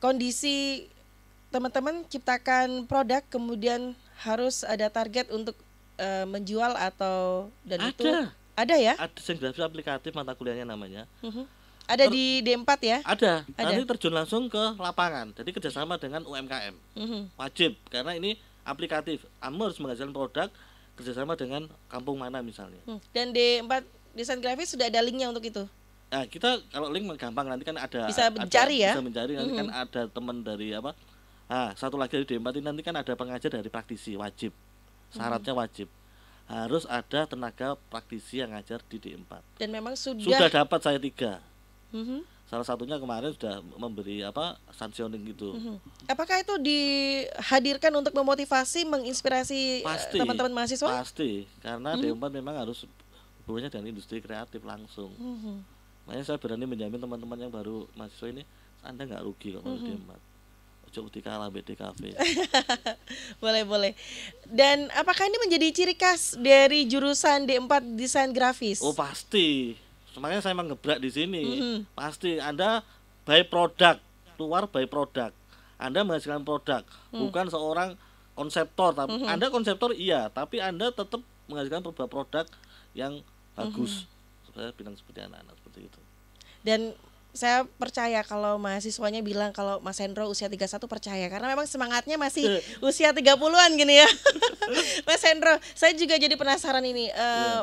kondisi teman-teman ciptakan produk kemudian harus ada target untuk uh, menjual atau dan ada. itu ada ya ada yang grafis aplikatif mata kuliahnya namanya mm-hmm. ada Ter- di D4 ya ada. ada nanti terjun langsung ke lapangan jadi kerjasama dengan UMKM mm-hmm. wajib karena ini aplikatif kamu harus menghasilkan produk kerjasama dengan kampung mana misalnya. Hmm. Dan di empat desain grafis sudah ada linknya untuk itu. Nah, kita kalau link gampang nanti kan ada bisa mencari ada, ya. Bisa mencari nanti kan -hmm. kan ada teman dari apa? Ah, satu lagi dari d ini nanti kan ada pengajar dari praktisi wajib. Syaratnya hmm. wajib harus ada tenaga praktisi yang ngajar di D4. Dan memang sudah sudah dapat saya tiga. -hmm salah satunya kemarin sudah memberi apa sansioning gitu. Mm-hmm. Apakah itu dihadirkan untuk memotivasi, menginspirasi eh, teman-teman mahasiswa? Pasti, karena mm -hmm. D4 memang harus hubungannya dengan industri kreatif langsung. Mm -hmm. Makanya saya berani menjamin teman-teman yang baru mahasiswa ini, anda nggak rugi kalau mm -hmm. D4. Ojo kalah BTKV. boleh boleh. Dan apakah ini menjadi ciri khas dari jurusan D4 desain grafis? Oh pasti makanya saya ngebrak di sini mm -hmm. pasti anda by product keluar by product anda menghasilkan produk mm. bukan seorang konseptor tapi mm -hmm. anda konseptor iya tapi anda tetap menghasilkan sebuah produk yang bagus mm -hmm. saya bilang seperti anak-anak seperti itu dan saya percaya kalau mahasiswanya bilang kalau Mas Hendro usia 31 percaya karena memang semangatnya masih eh. usia 30-an gini ya. Mas Hendro, saya juga jadi penasaran ini. Uh, eh, yeah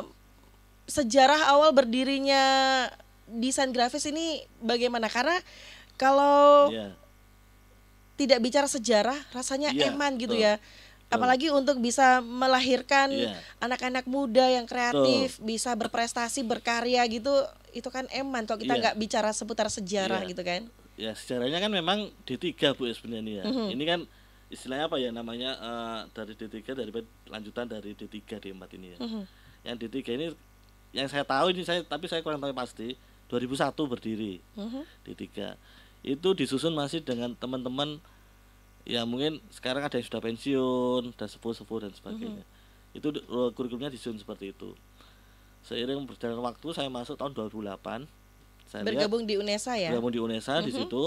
sejarah awal berdirinya desain grafis ini bagaimana? Karena kalau ya. tidak bicara sejarah rasanya ya, eman gitu tuh. ya. Apalagi untuk bisa melahirkan iya. anak-anak ya. muda yang kreatif, tuh. bisa berprestasi, berkarya gitu, itu kan eman kalau kita iya. nggak ya. bicara seputar sejarah ya. gitu kan. Ya, sejarahnya kan memang D3 Bu ya, sebenarnya. Mm -hmm. Ini kan istilahnya apa ya namanya uh, dari D3 dari lanjutan dari D3 D4 ini ya. Mm -hmm. Yang D3 ini yang saya tahu ini saya tapi saya kurang tahu pasti 2001 berdiri uh-huh. di tiga itu disusun masih dengan teman-teman ya mungkin sekarang ada yang sudah pensiun dan sepuh-sepuh dan sebagainya uh-huh. itu eh, kurikulumnya disusun seperti itu seiring berjalannya waktu saya masuk tahun 2008 saya bergabung lihat, di UNESA ya bergabung di UNESA uh-huh. di mhm. situ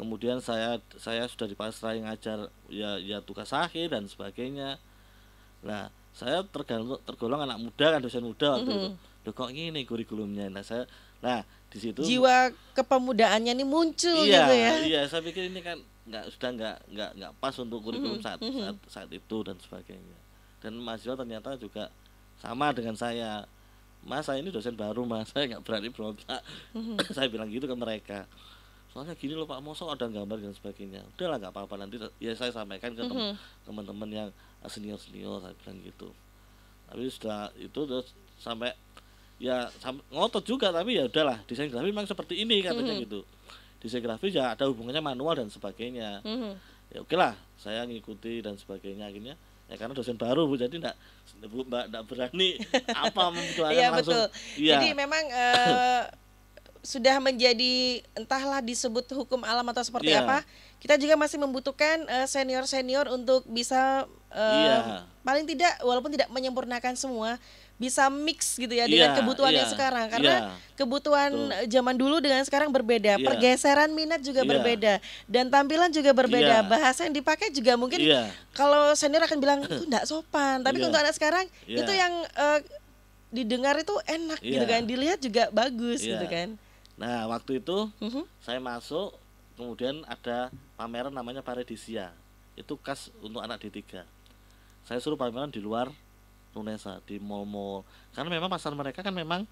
kemudian saya saya sudah dipasrai ngajar ya ya tugas akhir dan sebagainya nah saya tergolong, tergolong anak muda kan dosen muda waktu mm -hmm. itu. Loh kok ini kurikulumnya. Nah, saya nah di situ jiwa kepemudaannya ini muncul iya, gitu ya. Iya, saya pikir ini kan nggak sudah nggak nggak nggak pas untuk kurikulum mm -hmm. saat, saat saat itu dan sebagainya. Dan mahasiswa ternyata juga sama dengan saya. Mas saya ini dosen baru mas, saya nggak berani berontak. Mm -hmm. saya bilang gitu ke mereka. Soalnya gini loh Pak mosok ada gambar dan sebagainya. Udahlah nggak apa-apa nanti ya saya sampaikan ke mm -hmm. teman-teman yang senior senior saya bilang gitu tapi sudah itu terus sampai ya sam ngotot juga tapi ya udahlah desain grafis memang seperti ini katanya mm -hmm. gitu desain grafis ya ada hubungannya manual dan sebagainya mm -hmm. ya oke lah saya ngikuti dan sebagainya akhirnya ya karena dosen baru bu jadi tidak bu mbak tidak berani apa mendoakan ya, langsung betul. Ya. jadi memang e sudah menjadi entahlah disebut hukum alam atau seperti yeah. apa kita juga masih membutuhkan eh, senior-senior uh, senior -senior untuk bisa iya. paling tidak walaupun tidak menyempurnakan semua bisa mix gitu ya dengan yeah, kebutuhannya sekarang iya. karena yeah. kebutuhan Tuh. zaman dulu dengan sekarang berbeda yeah. pergeseran minat juga yeah. berbeda dan tampilan juga berbeda yeah. bahasa yang dipakai juga mungkin yeah. kalau senior akan bilang itu tidak sopan tapi yeah. untuk anak sekarang yeah. itu yang uh, didengar itu enak yeah. gitu iya. kan dilihat juga bagus yeah. gitu kan nah waktu itu uh mhm. -huh. saya masuk kemudian ada pameran namanya Paradisia itu khas untuk anak D3 saya suruh pameran di luar Lunesa di mall-mall karena memang pasar mereka kan memang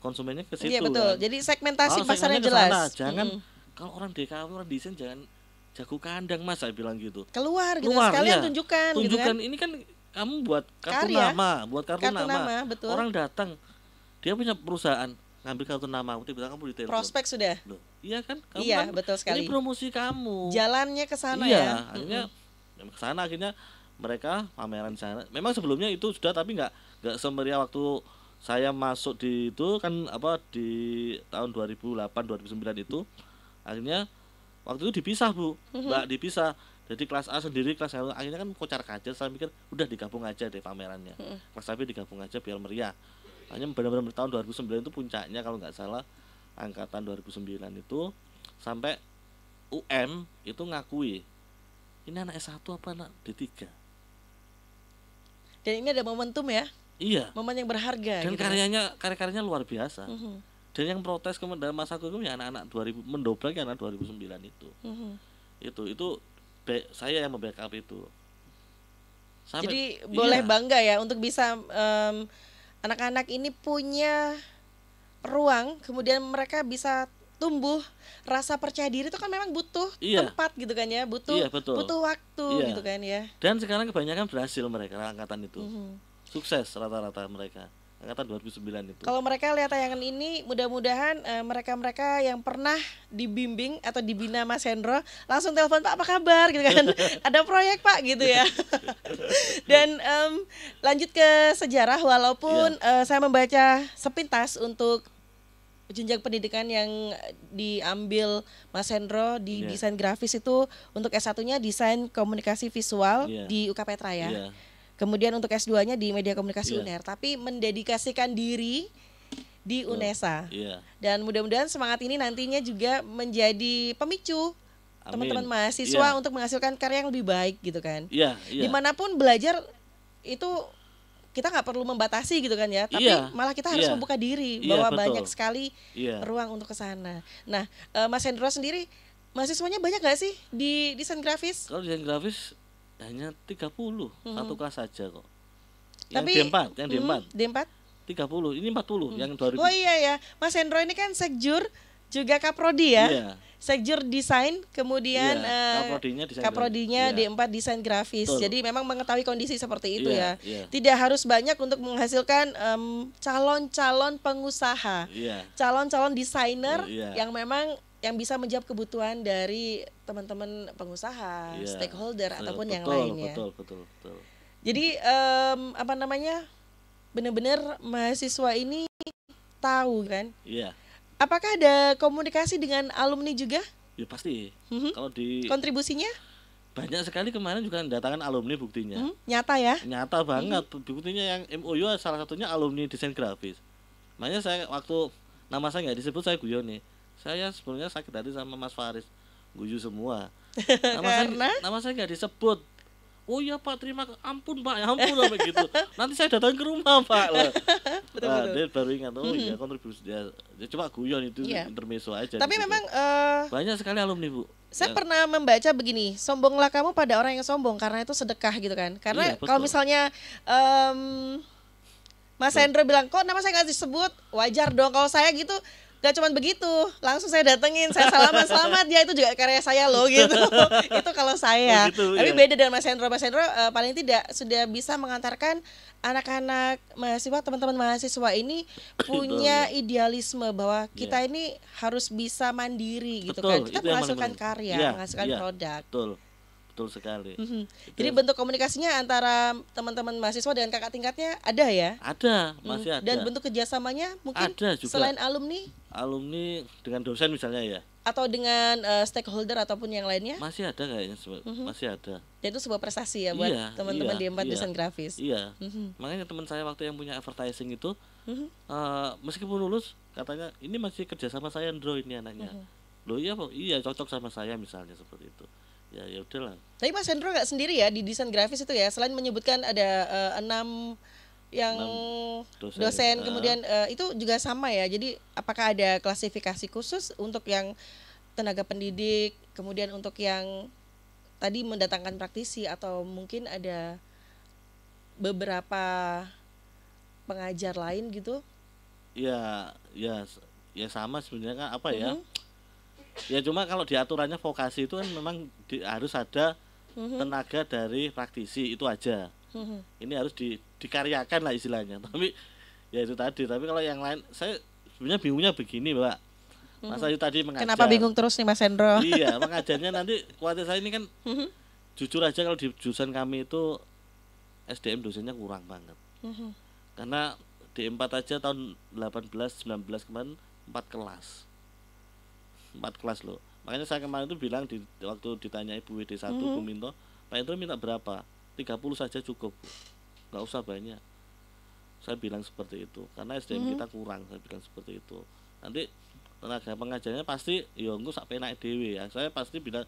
konsumennya ke iya, situ iya betul kan. jadi segmentasi oh, ah, pasar jelas jangan hmm. kalau orang DKW orang desain jangan jago kandang mas saya bilang gitu keluar gitu Keluar sekalian ya. tunjukkan tunjukkan gitu kan? ini kan kamu buat kartu Karya. nama buat kartu, kartu nama, nama betul. orang datang dia punya perusahaan ngambil kartu nama aku bilang kamu di telepon prospek sudah Loh, iya kan kamu iya kan, betul sekali ini promosi kamu jalannya ke sana iya, ya akhirnya mm -hmm. ke sana akhirnya mereka pameran di sana. Memang sebelumnya itu sudah tapi nggak nggak semeriah waktu saya masuk di itu kan apa di tahun 2008 2009 itu akhirnya waktu itu dipisah bu mhm. mbak dipisah jadi kelas A sendiri kelas A akhirnya kan kocar kacir. saya pikir udah digabung aja deh pamerannya mhm. kelas A digabung aja biar meriah hanya benar-benar tahun 2009 itu puncaknya kalau nggak salah angkatan 2009 itu sampai UM itu ngakui ini anak S1 apa anak D3 dan ini ada momentum ya. Iya. Momen yang berharga. Dan gitu. karyanya karya-karyanya luar biasa. Mm -hmm. Dan yang protes kemudian masa hukum ya anak-anak 2000 mendobrak ya anak 2009 itu. Mm -hmm. Itu itu saya yang membackup itu. Sampai, Jadi iya. boleh bangga ya untuk bisa anak-anak um, anak -anak ini punya ruang kemudian mereka bisa tumbuh rasa percaya diri itu kan memang butuh iya. tempat gitu kan ya butuh iya, betul. butuh waktu iya. gitu kan ya dan sekarang kebanyakan berhasil mereka angkatan itu mm -hmm. sukses rata-rata mereka angkatan 2009 itu kalau mereka lihat tayangan ini mudah-mudahan uh, mereka-mereka yang pernah dibimbing atau dibina Mas Hendro langsung telepon Pak apa kabar gitu kan ada proyek Pak gitu ya dan um, lanjut ke sejarah walaupun yeah. Iya. uh, saya membaca sepintas untuk jenjang pendidikan yang eh, diambil Mas Hendro di yeah. desain grafis itu untuk S1-nya desain komunikasi visual yeah. di UK Petra ya. Yeah. Kemudian untuk S2-nya di media komunikasi yeah. UNER, tapi mendedikasikan diri di oh, UNESA. Yeah. Dan mudah-mudahan semangat ini nantinya juga menjadi pemicu teman-teman iya. mahasiswa yeah. untuk menghasilkan karya yang lebih baik gitu kan. Yeah, yeah. Dimanapun belajar itu kita nggak perlu membatasi gitu kan ya tapi yeah. malah kita harus yeah. membuka diri iya, bahwa betul. banyak sekali yeah. ruang untuk kesana nah uh, Mas Hendro sendiri mahasiswanya banyak gak sih di desain grafis kalau desain grafis hanya 30 puluh hmm. satu kelas saja kok yang tapi, D4 yang D4 hmm, D4 30 ini 40 hmm. yang 2000 oh iya ya Mas Hendro ini kan sekjur juga Kaprodi ya. Yeah. Sekjur desain, kemudian yeah. Iya, kaprodinya, desain kaprodinya iya. D4 desain grafis. Betul. Jadi memang mengetahui kondisi seperti itu yeah. ya. Yeah. Tidak harus banyak untuk menghasilkan calon calon-calon pengusaha, calon iya. calon-calon desainer yeah. yang memang yang bisa menjawab kebutuhan dari teman-teman pengusaha, yeah. stakeholder eh, betul, ataupun betul, yang lainnya. Betul, betul, betul. Jadi um, apa namanya? Benar-benar mahasiswa ini tahu kan? Iya Apakah ada komunikasi dengan alumni juga? Ya pasti. Mm-hmm. Kalau di kontribusinya? Banyak sekali kemarin juga datangan alumni buktinya. Mm-hmm. Nyata ya? Nyata banget. Mm-hmm. Buktinya yang MOU salah satunya alumni desain grafis. Makanya saya waktu nama saya nggak disebut saya guyon nih. Saya sebenarnya sakit hati sama Mas Faris. Guyu semua. Nama Karena? saya nama saya nggak disebut oh iya pak terima ampun pak ya ampun lah begitu nanti saya datang ke rumah pak lah betul, nah, betul. dia baru ingat oh iya kontribusi dia, dia cuma guyon itu yeah. intermeso aja tapi gitu. memang uh, banyak sekali alumni bu saya ya. pernah membaca begini sombonglah kamu pada orang yang sombong karena itu sedekah gitu kan karena iya, kalau misalnya um, Mas Hendro bilang kok nama saya nggak disebut wajar dong kalau saya gitu Gak cuman begitu, langsung saya datengin, saya salaman selamat ya itu juga karya saya loh gitu. itu kalau saya. Begitu, oh, Tapi ya. beda dengan Mas Hendro. Mas Hendro uh, paling tidak sudah bisa mengantarkan anak-anak mahasiswa, teman-teman mahasiswa ini punya iya. idealisme bahwa kita yeah. ini harus bisa mandiri gitu kan. Betul, kan. Kita menghasilkan karya, ya, menghasilkan ya, produk. Betul. Betul sekali. Mm -hmm. betul. Jadi bentuk komunikasinya antara teman-teman mahasiswa dengan kakak tingkatnya ada ya? Ada, mhm. masih ada. Dan bentuk kerjasamanya mungkin ada juga. selain alumni? Alumni dengan dosen misalnya ya. Atau dengan uh, stakeholder ataupun yang lainnya? Masih ada kayaknya, mm -hmm. masih ada. Dan itu sebuah prestasi ya buat iya, teman-teman iya, di empat iya, desain grafis. Iya. Mm -hmm. Makanya teman saya waktu yang punya advertising itu, mm -hmm. uh, meskipun lulus katanya ini masih kerjasama saya Android ini anaknya. Mm -hmm. Loh iya, iya cocok sama saya misalnya seperti itu ya ya udahlah tapi mas Hendro nggak sendiri ya di desain grafis itu ya selain menyebutkan ada uh, enam yang dosen, dosen ah. kemudian uh, itu juga sama ya jadi apakah ada klasifikasi khusus untuk yang tenaga pendidik kemudian untuk yang tadi mendatangkan praktisi atau mungkin ada beberapa pengajar lain gitu ya ya ya sama sebenarnya kan apa mm -hmm. ya mm-hmm ya cuma kalau diaturannya vokasi itu kan memang di, harus ada mhm. tenaga dari praktisi itu aja mhm. ini harus di, dikaryakan lah istilahnya tapi ya itu tadi tapi kalau yang lain saya sebenarnya bingungnya begini mbak Mas mhm. Ayu tadi mengajar kenapa bingung terus nih Mas Hendro iya mengajarnya nanti kuatnya saya ini kan jujur aja kalau di jurusan kami itu SDM dosennya kurang banget karena di empat aja tahun 18 19 kemarin empat kelas empat kelas loh makanya saya kemarin itu bilang di waktu ditanya ibu WD satu mm -hmm. Minto Pak itu minta berapa 30 saja cukup nggak usah banyak saya bilang seperti itu karena SDM mm -hmm. kita kurang saya bilang seperti itu nanti tenaga pengajarnya pasti ya engko sampai naik dw ya saya pasti bila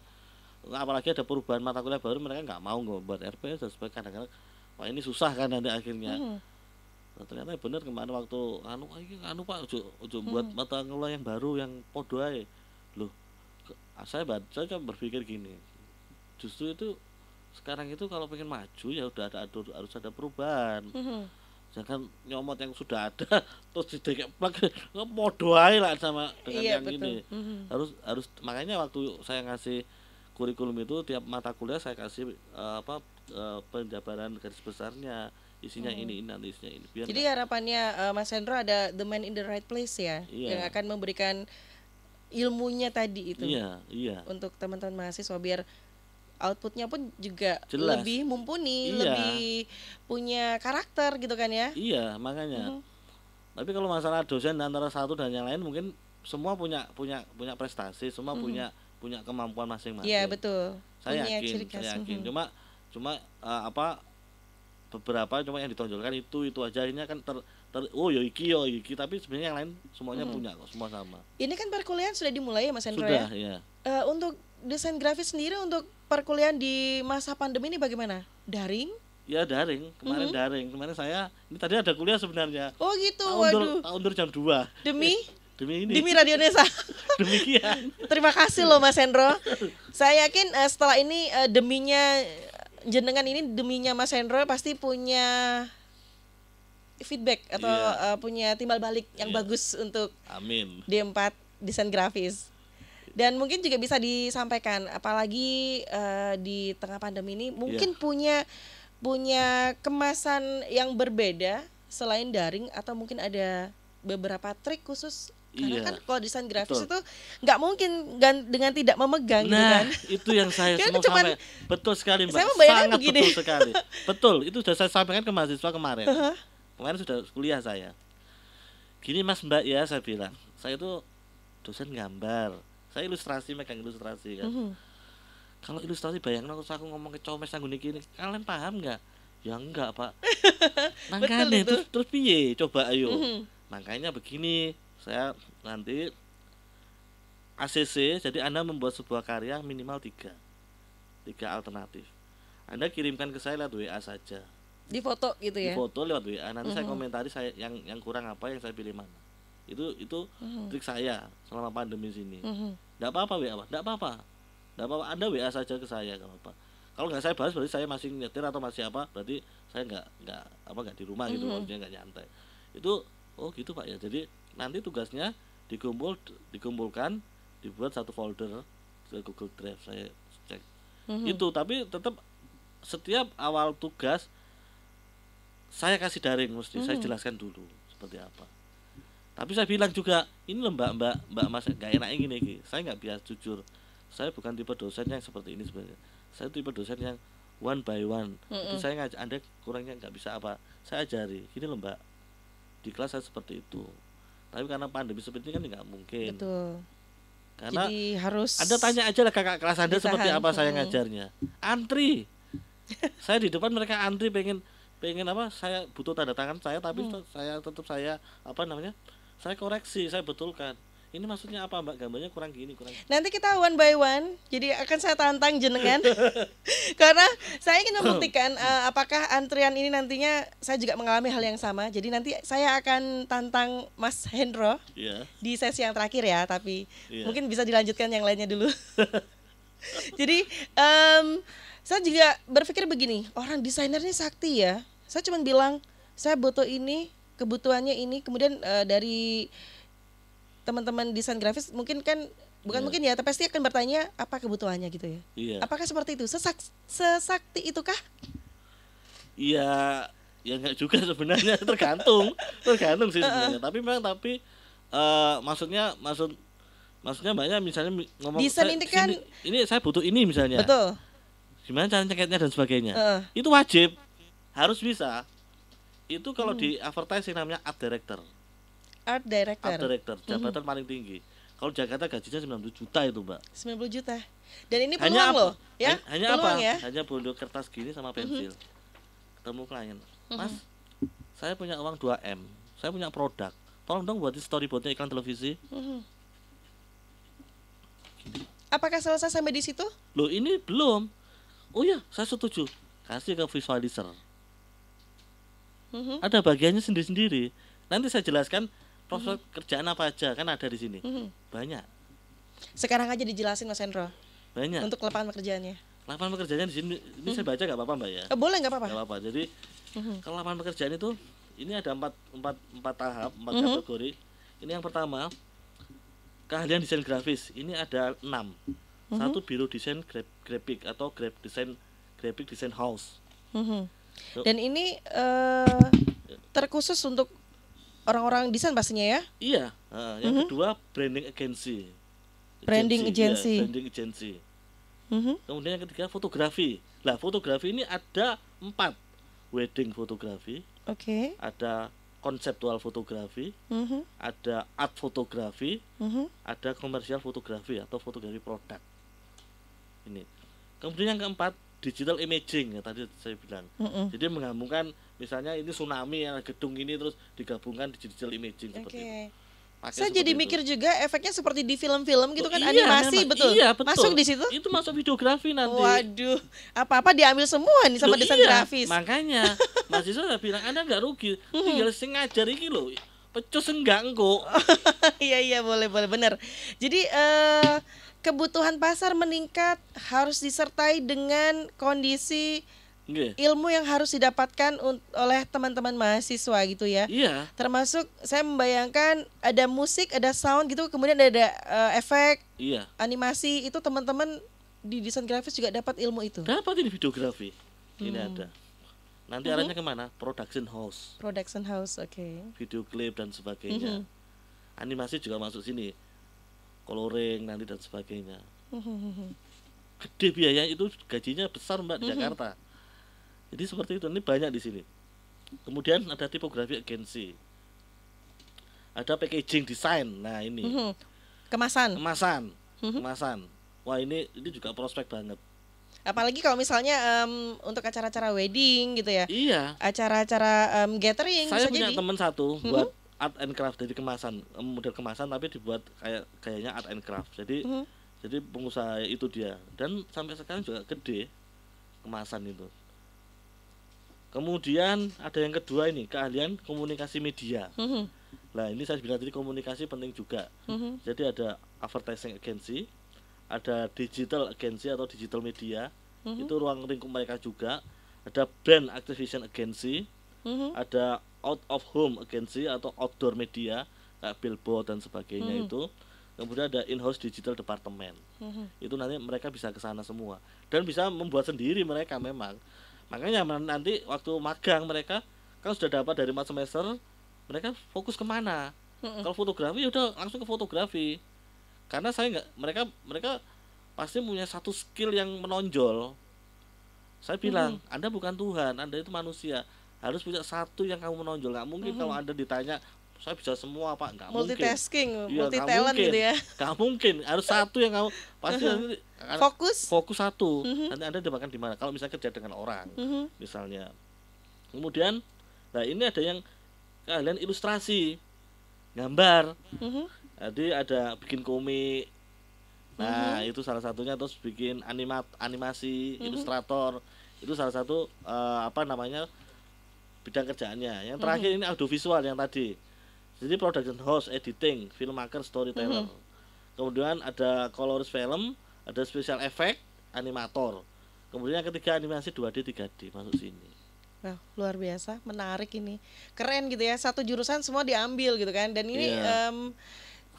apalagi ada perubahan mata kuliah baru mereka nggak mau nggak buat RPS dan sebagainya kadang-kadang wah ini susah kan nanti akhirnya mm -hmm. Nah, ternyata benar kemarin waktu anu anu pak ojo, ojo buat mm-hmm. mata kuliah yang baru yang podoai loh ah, saya baca coba berpikir gini justru itu sekarang itu kalau pengen maju ya udah ada atur, harus ada perubahan mm-hmm. jangan nyomot yang sudah ada terus didekek pakai ngemodoai lah sama dengan iya, yang betul. ini mm-hmm. harus harus makanya waktu saya ngasih kurikulum itu tiap mata kuliah saya kasih uh, apa uh, penjabaran garis besarnya isinya hmm. ini ini nanti isinya ini biar jadi gak... harapannya uh, Mas Hendro ada the man in the right place ya iya. yang akan memberikan ilmunya tadi itu. Iya, iya. Untuk teman-teman mahasiswa biar outputnya pun juga Jelas. lebih mumpuni, iya. lebih punya karakter gitu kan ya? Iya, makanya. Mm-hmm. Tapi kalau masalah dosen antara satu dan yang lain mungkin semua punya punya punya prestasi, semua mm-hmm. punya punya kemampuan masing-masing. Iya, betul. Saya punya yakin, saya yakin. Mm-hmm. Cuma cuma uh, apa beberapa cuma yang ditonjolkan itu itu aja ini kan ter ter, oh ya iki yo ya iki tapi sebenarnya yang lain semuanya hmm. punya kok semua sama ini kan perkuliahan sudah dimulai ya mas Hendro sudah ya, ya. Uh, untuk desain grafis sendiri untuk perkuliahan di masa pandemi ini bagaimana daring ya daring kemarin mm -hmm. daring kemarin saya ini tadi ada kuliah sebenarnya oh gitu waduh tak undur jam 2 demi eh, demi ini demi Radio Nesa demikian terima kasih loh Mas Hendro saya yakin uh, setelah ini uh, deminya jenengan ini deminya Mas Hendro pasti punya feedback atau yeah. Iya. uh, punya timbal balik yang yeah. bagus untuk Amin. D4 desain grafis. Dan mungkin juga bisa disampaikan apalagi uh, di tengah pandemi ini mungkin yeah. punya punya kemasan yang berbeda selain daring atau mungkin ada beberapa trik khusus karena iya. kan kalau desain grafis betul. itu nggak mungkin dengan tidak memegang gitu nah, kan. itu yang saya kan semua cuman, betul sekali Mbak. Saya Sangat begini. betul sekali. betul, itu sudah saya sampaikan ke mahasiswa kemarin. Uh -huh kemarin sudah kuliah saya gini mas mbak ya saya bilang saya itu dosen gambar saya ilustrasi megang ilustrasi kan mm -hmm. kalau ilustrasi bayangin terus aku ngomong ke comes yang gini kalian paham nggak ya enggak pak makanya terus terus piye coba ayo mm -hmm. makanya begini saya nanti ACC jadi anda membuat sebuah karya minimal tiga tiga alternatif anda kirimkan ke saya lewat WA saja di foto gitu ya di foto lewat WA nanti mm saya mm-hmm. komentari saya yang yang kurang apa yang saya pilih mana itu itu mm trik saya selama pandemi sini mm apa-apa WA pak nggak apa-apa nggak apa-apa anda WA saja ke saya kalau apa kalau nggak saya bahas berarti saya masih nyetir atau masih apa berarti saya nggak nggak apa nggak di rumah gitu mm -hmm. maksudnya nggak nyantai itu oh gitu pak ya jadi nanti tugasnya dikumpul dikumpulkan dibuat satu folder ke Google Drive saya cek mm itu tapi tetap setiap awal tugas saya kasih daring mesti hmm. saya jelaskan dulu seperti apa tapi saya bilang juga ini loh mbak mbak mas gak enak ini gini saya nggak biasa jujur saya bukan tipe dosen yang seperti ini sebenarnya saya tipe dosen yang one by one hmm. saya ngajak anda kurangnya nggak bisa apa saya ajari ini loh di kelas saya seperti itu tapi karena pandemi seperti ini kan nggak mungkin Betul. karena Jadi harus anda tanya aja lah kakak kelas anda seperti apa saya ngajarnya antri saya di depan mereka antri pengen pengen apa saya butuh tanda tangan saya tapi hmm. saya tetap saya apa namanya saya koreksi saya betulkan ini maksudnya apa mbak gambarnya kurang gini kurang gini. nanti kita one by one jadi akan saya tantang jenengan karena saya ingin membuktikan uh, apakah antrian ini nantinya saya juga mengalami hal yang sama jadi nanti saya akan tantang Mas Hendro yeah. di sesi yang terakhir ya tapi yeah. mungkin bisa dilanjutkan yang lainnya dulu jadi um, saya juga berpikir begini orang desainernya sakti ya saya cuma bilang saya butuh ini, kebutuhannya ini. Kemudian uh, dari teman-teman desain grafis mungkin kan bukan yeah. mungkin ya, tapi pasti akan bertanya apa kebutuhannya gitu ya. Yeah. Apakah seperti itu? Sesak, sesakti itukah? Iya, ya enggak juga sebenarnya tergantung, tergantung sih sebenarnya. Uh -uh. Tapi memang tapi uh, maksudnya maksud maksudnya banyak misalnya ngomong desain ini kan ini saya butuh ini misalnya. Betul. Gimana cara ceketnya dan sebagainya. Uh. Itu wajib harus bisa itu kalau hmm. di advertising namanya art director art director art director hmm. jabatan hmm. paling tinggi kalau Jakarta gajinya 90 juta itu mbak 90 juta dan ini peluang hanya loh ya hanya peluang apa ya? hanya bondo kertas gini sama hmm. pensil hmm. ketemu klien hmm. mas hmm. saya punya uang 2 m saya punya produk tolong dong buatin storyboardnya iklan televisi hmm. Apakah selesai sampai di situ? Loh ini belum. Oh ya, saya setuju. Kasih ke visualizer hmm ada bagiannya sendiri-sendiri nanti saya jelaskan proses mm-hmm. kerjaan apa aja kan ada di sini mm-hmm. banyak sekarang aja dijelasin mas Hendro banyak untuk lapangan pekerjaannya lapangan pekerjaannya di sini ini mm-hmm. saya baca nggak apa-apa mbak ya eh, boleh nggak apa-apa apa-apa jadi mm-hmm. lapangan pekerjaan itu ini ada empat empat empat tahap empat mm-hmm. kategori ini yang pertama keahlian desain grafis ini ada enam mm-hmm. satu biro desain grafik atau graphic desain graphic design house. Mm -hmm. Dan ini uh, terkhusus untuk orang-orang desain pastinya ya? Iya. Uh, yang mm -hmm. kedua branding agency. Iya, branding agency. Ya, branding agency. Mm -hmm. Kemudian yang ketiga fotografi. Lah fotografi ini ada empat. Wedding fotografi. Oke. Okay. Ada konseptual fotografi. Mm -hmm. Ada art fotografi. Mm -hmm. Ada komersial fotografi atau fotografi produk. Ini. Kemudian yang keempat digital imaging ya tadi saya bilang. Mm-mm. Jadi menggabungkan misalnya ini tsunami yang gedung ini terus digabungkan di digital imaging okay. seperti itu. saya jadi itu. mikir juga efeknya seperti di film-film gitu oh, kan iya, animasi memang, betul. Iya, betul. Masuk di situ? Itu masuk videografi nanti. Waduh, apa-apa diambil semua nih sama desain iya, grafis. Makanya Mas saya bilang Anda nggak rugi, mm-hmm. tinggal sengaja ngajar loh pecus enggak kok. iya iya boleh boleh benar. Jadi eh uh, kebutuhan pasar meningkat harus disertai dengan kondisi yeah. ilmu yang harus didapatkan oleh teman-teman mahasiswa gitu ya. Iya. Yeah. Termasuk saya membayangkan ada musik, ada sound gitu, kemudian ada uh, efek, Yeah. animasi itu teman-teman di desain grafis juga dapat ilmu itu. Dapat ini videografi. Hmm. Ini ada. Nanti mm -hmm. arahnya kemana? Production house. Production house, oke. Okay. Video klip dan sebagainya. Mm -hmm. Animasi juga masuk sini coloring nanti dan sebagainya hmm. gede biaya itu gajinya besar mbak di hmm. Jakarta jadi seperti itu ini banyak di sini kemudian ada tipografi agensi ada packaging design nah ini hmm. kemasan kemasan kemasan wah ini ini juga prospek banget apalagi kalau misalnya um, untuk acara-acara wedding gitu ya iya acara-acara um, gathering saya punya teman satu buat art and craft dari kemasan eh, model kemasan tapi dibuat kayak kayaknya art and craft jadi mm-hmm. jadi pengusaha itu dia dan sampai sekarang juga gede kemasan itu kemudian ada yang kedua ini keahlian komunikasi media mm-hmm. nah ini saya bilang tadi komunikasi penting juga mm-hmm. jadi ada advertising agency ada digital agency atau digital media mm-hmm. itu ruang lingkup mereka juga ada brand activation agency hmm ada out of home agency atau outdoor media kayak billboard dan sebagainya mm-hmm. itu kemudian ada in-house digital department mm-hmm. itu nanti mereka bisa ke sana semua dan bisa membuat sendiri mereka memang makanya nanti waktu magang mereka kan sudah dapat dari empat semester mereka fokus kemana mm-hmm. kalau fotografi ya udah langsung ke fotografi karena saya nggak mereka mereka pasti punya satu skill yang menonjol saya bilang hmm. anda bukan Tuhan anda itu manusia harus punya satu yang kamu menonjol nggak mungkin mm -hmm. kalau anda ditanya saya bisa semua pak nggak multitasking iya, mungkin. Ya, multi talent gitu ya nggak mungkin harus satu yang kamu pasti mm-hmm. fokus fokus satu mm-hmm. nanti anda dapatkan di mana kalau misalnya kerja dengan orang mm-hmm. misalnya kemudian nah ini ada yang kalian ilustrasi gambar mm-hmm. jadi ada bikin komik nah uh-huh. itu salah satunya terus bikin animat animasi uh-huh. ilustrator itu salah satu uh, apa namanya bidang kerjaannya yang hmm. terakhir mm -hmm. ini audiovisual yang tadi jadi production house editing filmmaker storyteller mm -hmm. kemudian ada colorist film ada special effect animator kemudian yang ketiga animasi 2D 3D masuk sini Wah, luar biasa, menarik ini. Keren gitu ya, satu jurusan semua diambil gitu kan. Dan ini yeah. Iya. um,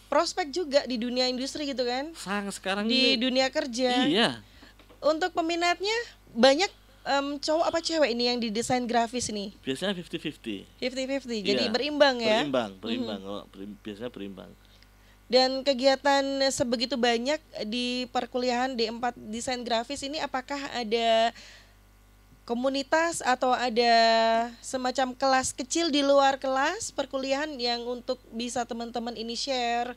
prospek juga di dunia industri gitu kan. Sang sekarang di ini. dunia kerja. Iya. Untuk peminatnya banyak um, cowok apa cewek ini yang didesain grafis ini Biasanya 50-50. 50-50. Iya. Jadi iya, berimbang ya. Berimbang, mhm. berimbang. Mm -hmm. Berim, biasanya berimbang. Dan kegiatan sebegitu banyak di perkuliahan D4 desain grafis ini apakah ada komunitas atau ada semacam kelas kecil di luar kelas perkuliahan yang untuk bisa teman-teman ini share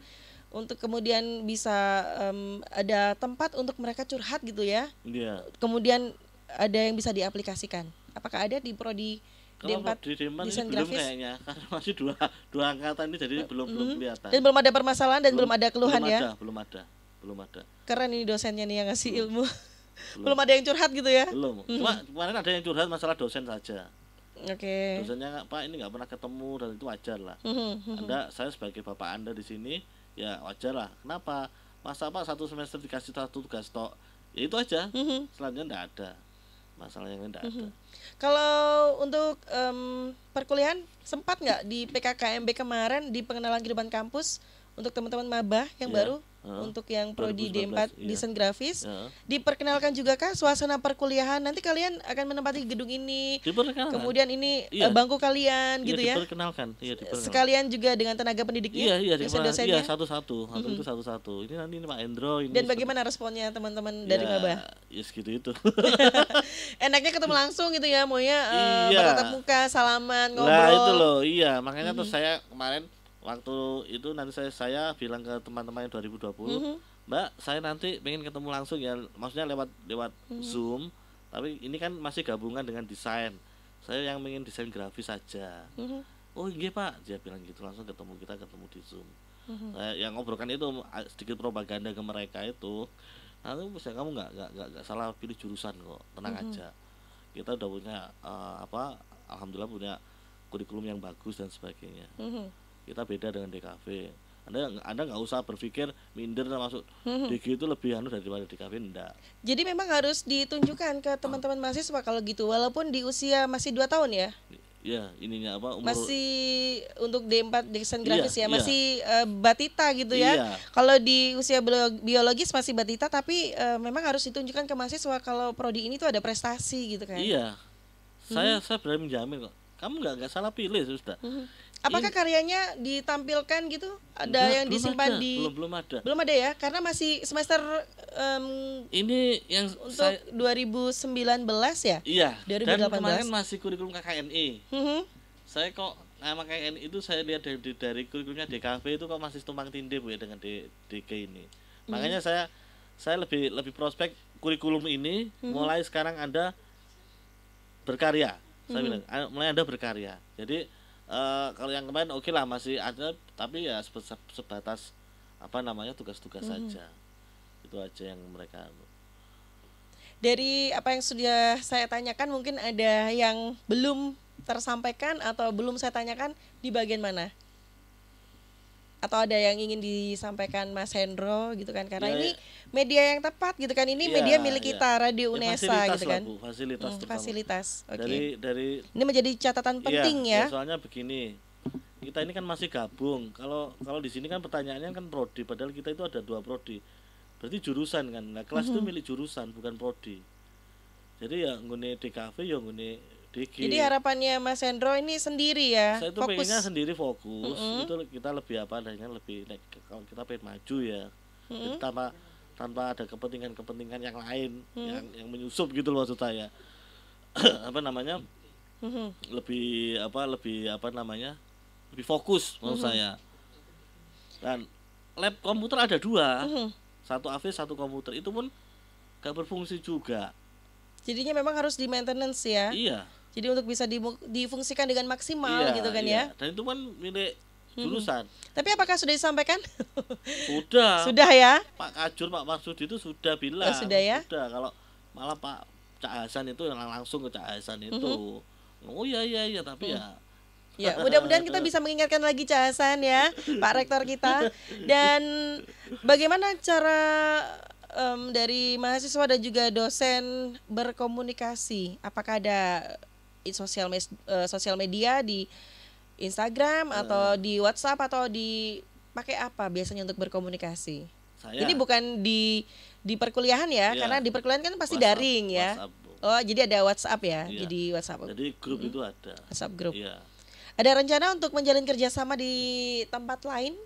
untuk kemudian bisa um, ada tempat untuk mereka curhat gitu ya. Iya. Kemudian ada yang bisa diaplikasikan? Apakah ada di prodi D4 di D4 desain belum grafis? kayaknya karena masih dua dua angkatan ini jadi eh, belum mm-hmm. belum kelihatan. Dan belum ada permasalahan dan belum, belum ada keluhan belum ya. belum ada. Belum ada. Keren ini dosennya nih yang ngasih belum. ilmu. Belum. belum ada yang curhat gitu ya? Belum. Mm-hmm. Cuma kemarin ada yang curhat masalah dosen saja. Oke. Okay. Dosennya Pak ini nggak pernah ketemu dan itu wajar lah. Mm-hmm, mm-hmm. Anda saya sebagai bapak Anda di sini ya wajar lah. Kenapa? Masa Pak satu semester dikasih satu tugas tok? Ya itu aja. Selanjutnya enggak ada masalah yang tidak ada. Mm -hmm. Kalau untuk um, perkuliahan sempat nggak di PKKMB kemarin di pengenalan kehidupan kampus untuk teman-teman maba yang yeah. baru uh, untuk yang prodi D4 iya. desain grafis. Uh. Diperkenalkan juga kah suasana perkuliahan? Nanti kalian akan menempati gedung ini. Kemudian ini iya. Eh, bangku kalian iya, gitu ya. Diperkenalkan. Iya, diperkenalkan. Sekalian juga dengan tenaga pendidiknya. Iya, iya, iya satu-satu. Satu nah, itu satu-satu. Ini nanti ini Pak Endro ini. Dan bagaimana responnya teman-teman iya, dari ya, Maba? Ya yes, segitu itu. Enaknya ketemu langsung gitu ya, maunya uh, eh, iya. bertatap muka, salaman, ngobrol. Nah, itu loh. Iya, makanya hmm. tuh saya kemarin waktu itu nanti saya saya bilang ke teman-teman yang 2020 mm -hmm. mbak saya nanti ingin ketemu langsung ya maksudnya lewat lewat mm -hmm. zoom tapi ini kan masih gabungan dengan desain saya yang ingin desain grafis saja mm -hmm. oh iya pak dia bilang gitu langsung ketemu kita ketemu di zoom mm -hmm. kan yang ngobrolkan itu sedikit propaganda ke mereka itu nanti bisa kamu nggak nggak nggak salah pilih jurusan kok tenang mm -hmm. aja kita udah punya uh, apa alhamdulillah punya kurikulum yang bagus dan sebagainya mm -hmm kita beda dengan DKV anda anda nggak usah berpikir minder masuk hmm. DG itu lebih anu daripada DKV enggak jadi memang harus ditunjukkan ke teman-teman mahasiswa kalau gitu walaupun di usia masih dua tahun ya ya ininya apa umur masih untuk D4 desain iya, grafis ya? iya, ya masih iya. uh, batita gitu ya iya. kalau di usia biologis masih batita tapi uh, memang harus ditunjukkan ke mahasiswa kalau prodi ini tuh ada prestasi gitu kan iya saya hmm. saya berani menjamin kok kamu nggak nggak salah pilih sudah mhm. apakah In... karyanya ditampilkan gitu ada yang disimpan ada. di belum belum ada belum ada ya karena masih semester um, ini yang untuk saya, 2019 ya iya 2018 dan kemarin masih kurikulum KKNI hmm. saya kok nama KKNI itu saya lihat dari, dari kurikulumnya DKV itu kok masih tumpang tindih bu ya dengan di DK ini hmm. makanya saya saya lebih lebih prospek kurikulum ini hmm. mulai sekarang ada berkarya saya hmm. bilang ah, mulai anda berkarya jadi uh, kalau yang kemarin oke okay lah masih ada tapi ya sebatas apa namanya tugas-tugas saja hmm saja itu aja yang mereka dari apa yang sudah saya tanyakan mungkin ada yang belum tersampaikan atau belum saya tanyakan di bagian mana atau ada yang ingin disampaikan Mas Hendro gitu kan karena ya, ini ya. media yang tepat gitu kan ini iya, ya, media milik kita Radio ya, Unesa ya, gitu kan lah, fasilitas hmm, fasilitas okay. dari dari ini menjadi catatan iya, penting ya, ya. ya soalnya begini kita ini kan masih gabung kalau kalau di sini kan pertanyaannya kan prodi padahal kita itu ada dua prodi berarti jurusan kan nah kelas mm -hmm. itu mm-hmm. milik jurusan bukan prodi jadi ya nggone DKV ya nggone Dikit. Jadi harapannya Mas Hendro ini sendiri ya. Saya itu fokus. pengennya sendiri fokus. Mm -hmm. Itu kita lebih apa adanya lebih kalau kita pengen maju ya. Mm -hmm. tanpa tanpa ada kepentingan-kepentingan yang lain mm -hmm. yang yang menyusup gitu loh maksud saya. apa namanya? Mm -hmm. Lebih apa lebih apa namanya? Lebih fokus menurut mm -hmm. saya. Dan lab komputer ada dua. Mm -hmm. Satu AV, satu komputer. Itu pun gak berfungsi juga. Jadinya memang harus di maintenance ya. Iya jadi untuk bisa difungsikan dengan maksimal iya, gitu kan iya. ya. Dan itu kan milik jurusan. Hmm. Tapi apakah sudah disampaikan? Sudah. sudah ya. Pak Kajur, Pak Marsudi itu sudah bilang. Oh, sudah ya. Sudah. Kalau malah Pak Cak Hasan itu langsung ke Cak Hasan itu. -hmm. Oh iya iya iya tapi hmm. ya mm-hmm. Ya, mudah-mudahan kita bisa mengingatkan lagi Cahasan ya, Pak Rektor kita. Dan bagaimana cara um, dari mahasiswa dan juga dosen berkomunikasi? Apakah ada sosial uh, sosial media di Instagram uh. atau di WhatsApp atau di pakai apa biasanya untuk berkomunikasi? Saya. Ini bukan di di perkuliahan ya, ya. karena di perkuliahan kan pasti WhatsApp, daring ya. WhatsApp. Oh, jadi ada WhatsApp ya. ya. Jadi WhatsApp. Jadi grup hmm. itu ada. WhatsApp grup. Ya. Ada rencana untuk menjalin kerjasama di tempat lain?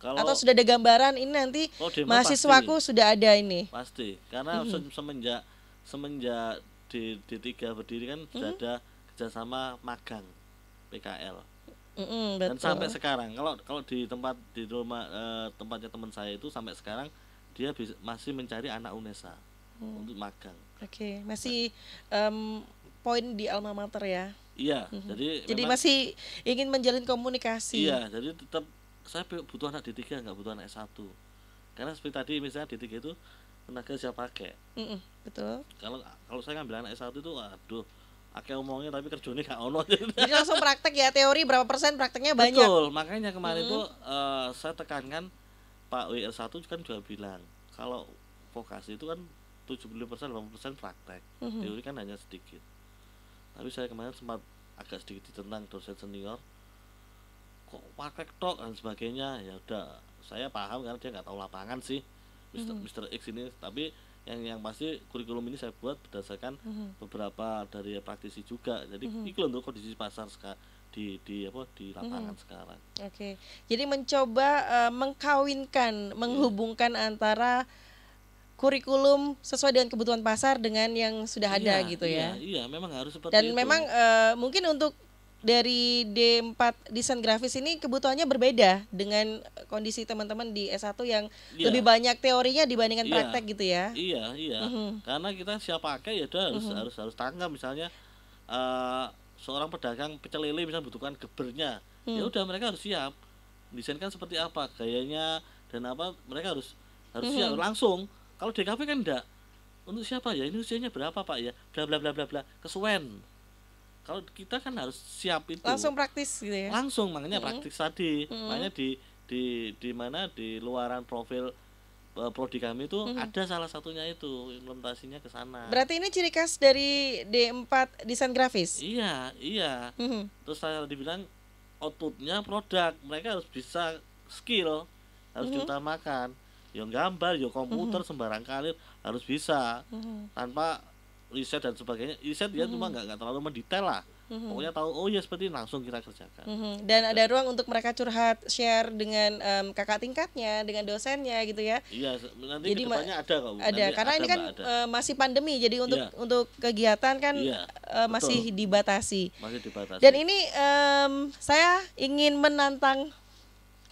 Kalau, Atau sudah ada gambaran ini nanti oh, mahasiswaku sudah ada ini? Pasti, karena hmm. semenjak semenjak di D3 berdiri kan mm-hmm. sudah hmm. ada kerjasama magang PKL. Mm-hmm, betul. Dan sampai sekarang kalau kalau di tempat di rumah e, tempatnya teman saya itu sampai sekarang dia bisa, masih mencari anak UNESA mm. untuk magang. Oke, okay. masih um, poin di alma mater ya. Iya, mm-hmm. jadi jadi memang, masih ingin menjalin komunikasi. Iya, jadi tetap saya butuh anak D3 nggak butuh anak S1. Karena seperti tadi misalnya D3 itu tenaga siapa pakai mm -mm, betul kalau kalau saya ngambil anak S1 itu aduh akeh omongnya tapi kerjanya gak ono Jadi langsung praktek ya teori berapa persen prakteknya banyak Betul makanya kemarin itu mm. uh, eh, saya tekankan Pak WR1 kan juga bilang Kalau vokasi itu kan 70% 80% praktek mm -hmm. Teori kan hanya sedikit Tapi saya kemarin sempat agak sedikit ditentang dosen senior Kok praktek tok dan sebagainya Ya udah saya paham karena dia nggak tahu lapangan sih Mister, mm -hmm. Mister X ini tapi yang yang pasti kurikulum ini saya buat berdasarkan mm -hmm. beberapa dari praktisi juga jadi mm -hmm. itu untuk kondisi pasar sekarang di di apa di mm-hmm. lapangan -hmm. sekarang. Oke, okay. jadi mencoba uh, mengkawinkan, iya. menghubungkan antara kurikulum sesuai dengan kebutuhan pasar dengan yang sudah ada iya, gitu ya. iya, ya. Iya, memang harus seperti Dan itu. memang uh, mungkin untuk dari D4 desain grafis ini kebutuhannya berbeda dengan kondisi teman-teman di S1 yang iya. lebih banyak teorinya dibandingkan iya. praktek gitu ya. Iya, iya. Mm -hmm. Karena kita siapa pakai ya udah harus mm -hmm. harus harus tangga misalnya uh, seorang pedagang pecel lele misalnya butuhkan gebernya. Mm. Ya mhm. udah mereka harus siap. Desain kan seperti apa, gayanya dan apa mereka harus harus mm -hmm. siap langsung. Kalau DKP kan enggak. Untuk siapa ya? Ini usianya berapa, Pak ya? bla bla bla bla bla. Kesuwen kalau kita kan harus siap itu langsung praktis gitu ya langsung makanya hmm. praktis tadi hmm. makanya di di di mana di luaran profil e, prodi kami itu hmm. ada salah satunya itu implementasinya ke sana berarti ini ciri khas dari D4 desain grafis iya iya hmm. terus saya dibilang outputnya produk mereka harus bisa skill harus hmm. diutamakan yang gambar, yang komputer, sembarangan -hmm. sembarang kali harus bisa hmm. tanpa riset dan sebagainya riset dia mm -hmm. cuma nggak nggak terlalu mendetail lah mm -hmm. pokoknya tahu oh ya seperti ini langsung kita kerjakan mm -hmm. dan ada ruang untuk mereka curhat share dengan um, kakak tingkatnya dengan dosennya gitu ya iya nanti jadi kedepannya ada kok ada nanti karena ada, ini kan ada. Eh, masih pandemi jadi untuk yeah. untuk kegiatan kan yeah, iya, uh, masih betul. dibatasi masih dibatasi dan ini um, saya ingin menantang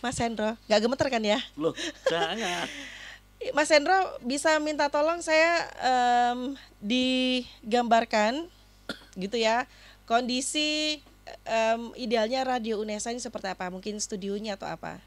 Mas Hendro nggak gemeter kan ya loh jangan Mas Hendro bisa minta tolong saya um, digambarkan gitu ya kondisi um, idealnya radio Unesa ini seperti apa? Mungkin studionya atau apa?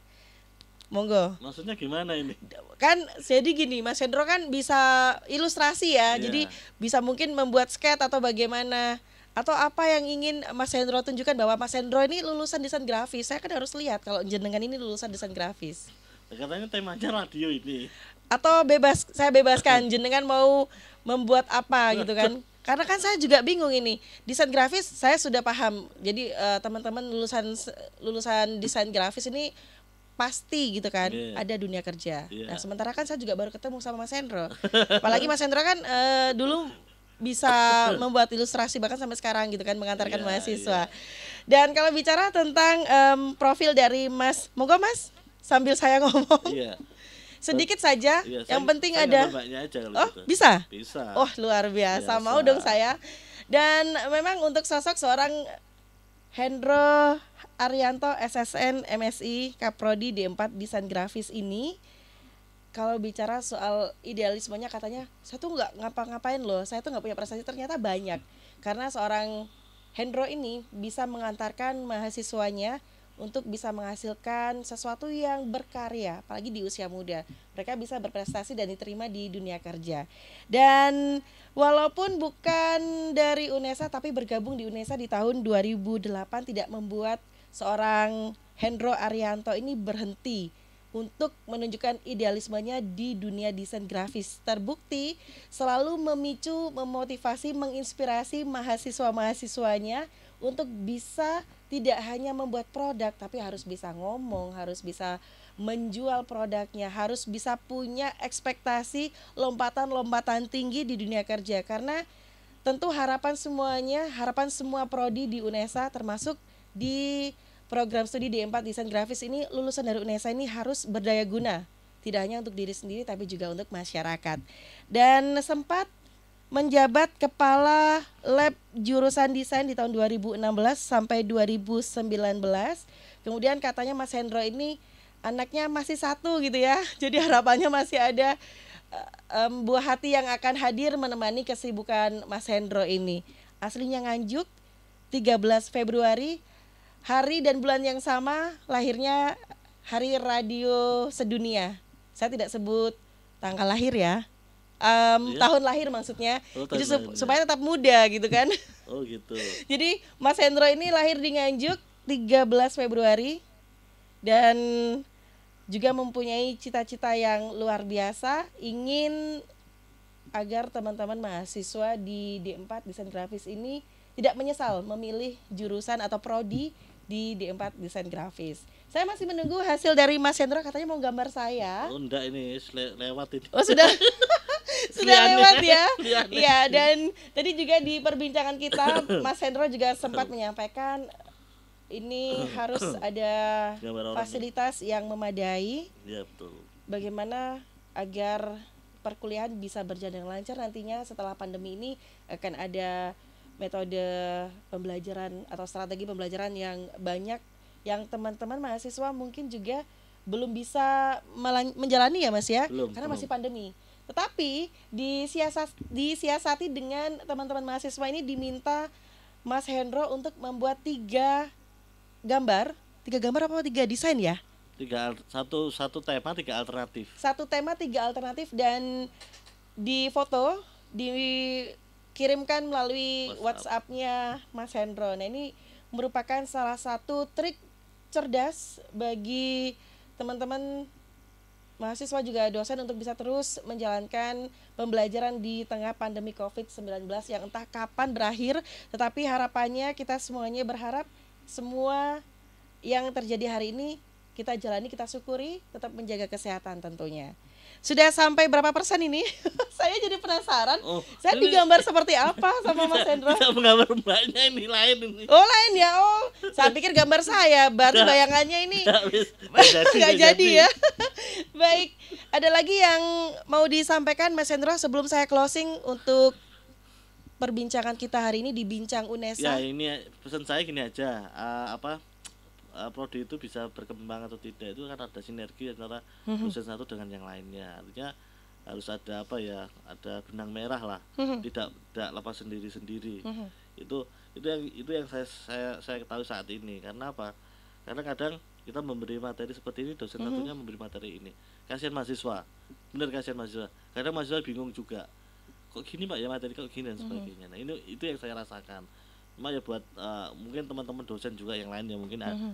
Monggo. Maksudnya gimana ini? Kan jadi gini, Mas Hendro kan bisa ilustrasi ya. Yeah. Jadi bisa mungkin membuat sket atau bagaimana atau apa yang ingin Mas Hendro tunjukkan bahwa Mas Hendro ini lulusan desain grafis. Saya kan harus lihat kalau jenengan ini lulusan desain grafis. Katanya temanya radio ini atau bebas saya bebaskan jenengan mau membuat apa nah, gitu kan karena kan saya juga bingung ini desain grafis saya sudah paham jadi uh, teman-teman lulusan lulusan desain grafis ini pasti gitu kan yeah. ada dunia kerja yeah. nah sementara kan saya juga baru ketemu sama Mas Hendro apalagi Mas Hendro kan uh, dulu bisa membuat ilustrasi bahkan sampai sekarang gitu kan mengantarkan yeah, mahasiswa yeah. dan kalau bicara tentang um, profil dari Mas monggo Mas sambil saya ngomong yeah sedikit saja. Iya, yang penting saya ada. Aja oh gitu. bisa. Bisa. Oh luar biasa. biasa. Mau dong saya. Dan memang untuk sosok seorang Hendro Arianto SSN MSI Kaprodi D4 Desain Grafis ini kalau bicara soal idealismenya katanya saya tuh nggak ngapa-ngapain loh saya tuh nggak punya prestasi ternyata banyak karena seorang Hendro ini bisa mengantarkan mahasiswanya untuk bisa menghasilkan sesuatu yang berkarya, apalagi di usia muda. Mereka bisa berprestasi dan diterima di dunia kerja. Dan walaupun bukan dari UNESA tapi bergabung di UNESA di tahun 2008 tidak membuat seorang Hendro Arianto ini berhenti untuk menunjukkan idealismenya di dunia desain grafis. Terbukti selalu memicu, memotivasi, menginspirasi mahasiswa-mahasiswanya untuk bisa tidak hanya membuat produk tapi harus bisa ngomong, harus bisa menjual produknya, harus bisa punya ekspektasi lompatan-lompatan tinggi di dunia kerja karena tentu harapan semuanya, harapan semua prodi di UNESA termasuk di program studi D4 Desain Grafis ini lulusan dari UNESA ini harus berdaya guna tidak hanya untuk diri sendiri tapi juga untuk masyarakat. Dan sempat menjabat kepala lab jurusan desain di tahun 2016 sampai 2019. Kemudian katanya Mas Hendro ini anaknya masih satu gitu ya. Jadi harapannya masih ada um, buah hati yang akan hadir menemani kesibukan Mas Hendro ini. Aslinya Nganjuk, 13 Februari, hari dan bulan yang sama, lahirnya Hari Radio Sedunia. Saya tidak sebut tanggal lahir ya um, yeah. tahun lahir maksudnya. Oh, jadi sup supaya tetap muda gitu kan. Oh gitu. jadi Mas Hendro ini lahir di Nganjuk 13 Februari dan juga mempunyai cita-cita yang luar biasa, ingin agar teman-teman mahasiswa di D4 Desain Grafis ini tidak menyesal memilih jurusan atau prodi di D4 Desain Grafis. Saya masih menunggu hasil dari Mas Hendro katanya mau gambar saya. Oh enggak ini lewat ini. Oh sudah. sudah lewat ya. Ya dan tadi juga di perbincangan kita Mas Hendro juga sempat menyampaikan ini harus ada fasilitas yang memadai. Ya, betul. Bagaimana agar perkuliahan bisa berjalan dengan lancar nantinya setelah pandemi ini akan ada metode pembelajaran atau strategi pembelajaran yang banyak yang teman-teman mahasiswa mungkin juga belum bisa menjalani ya Mas ya belum, karena belum. masih pandemi. Tetapi disiasat, disiasati dengan teman-teman mahasiswa ini diminta Mas Hendro untuk membuat tiga gambar, tiga gambar apa tiga desain ya? Tiga satu satu tema tiga alternatif. Satu tema tiga alternatif dan di foto dikirimkan melalui WhatsApp. WhatsApp-nya Mas Hendro. Nah ini merupakan salah satu trik cerdas bagi teman-teman mahasiswa juga dosen untuk bisa terus menjalankan pembelajaran di tengah pandemi COVID-19 yang entah kapan berakhir, tetapi harapannya kita semuanya berharap semua yang terjadi hari ini kita jalani, kita syukuri, tetap menjaga kesehatan tentunya. Sudah sampai berapa persen ini? saya jadi penasaran. Oh, saya digambar seperti apa sama Mas Hendra? Saya menggambar banyak ini lain ini. Oh lain ya, oh. Saya pikir gambar saya, baru bayangannya ini nggak jadi ya. Baik, ada lagi yang mau disampaikan Mas Hendra sebelum saya closing untuk perbincangan kita hari ini di Bincang Unesa. Ya ini pesan saya gini aja, uh, apa uh, prodi itu bisa berkembang atau tidak itu kan ada sinergi antara hmm dosen satu dengan yang lainnya artinya harus ada apa ya ada benang merah lah mhm. tidak tidak lepas sendiri sendiri mhm. itu itu yang itu yang saya saya saya ketahui saat ini karena apa karena kadang kita memberi materi seperti ini dosen mm satunya memberi materi ini kasihan mahasiswa benar kasihan mahasiswa karena mahasiswa bingung juga kok gini pak ya materi kok gini dan mhm. sebagainya nah ini itu yang saya rasakan cuma ya buat uh, mungkin teman-teman dosen juga yang lain ya mungkin mm -hmm.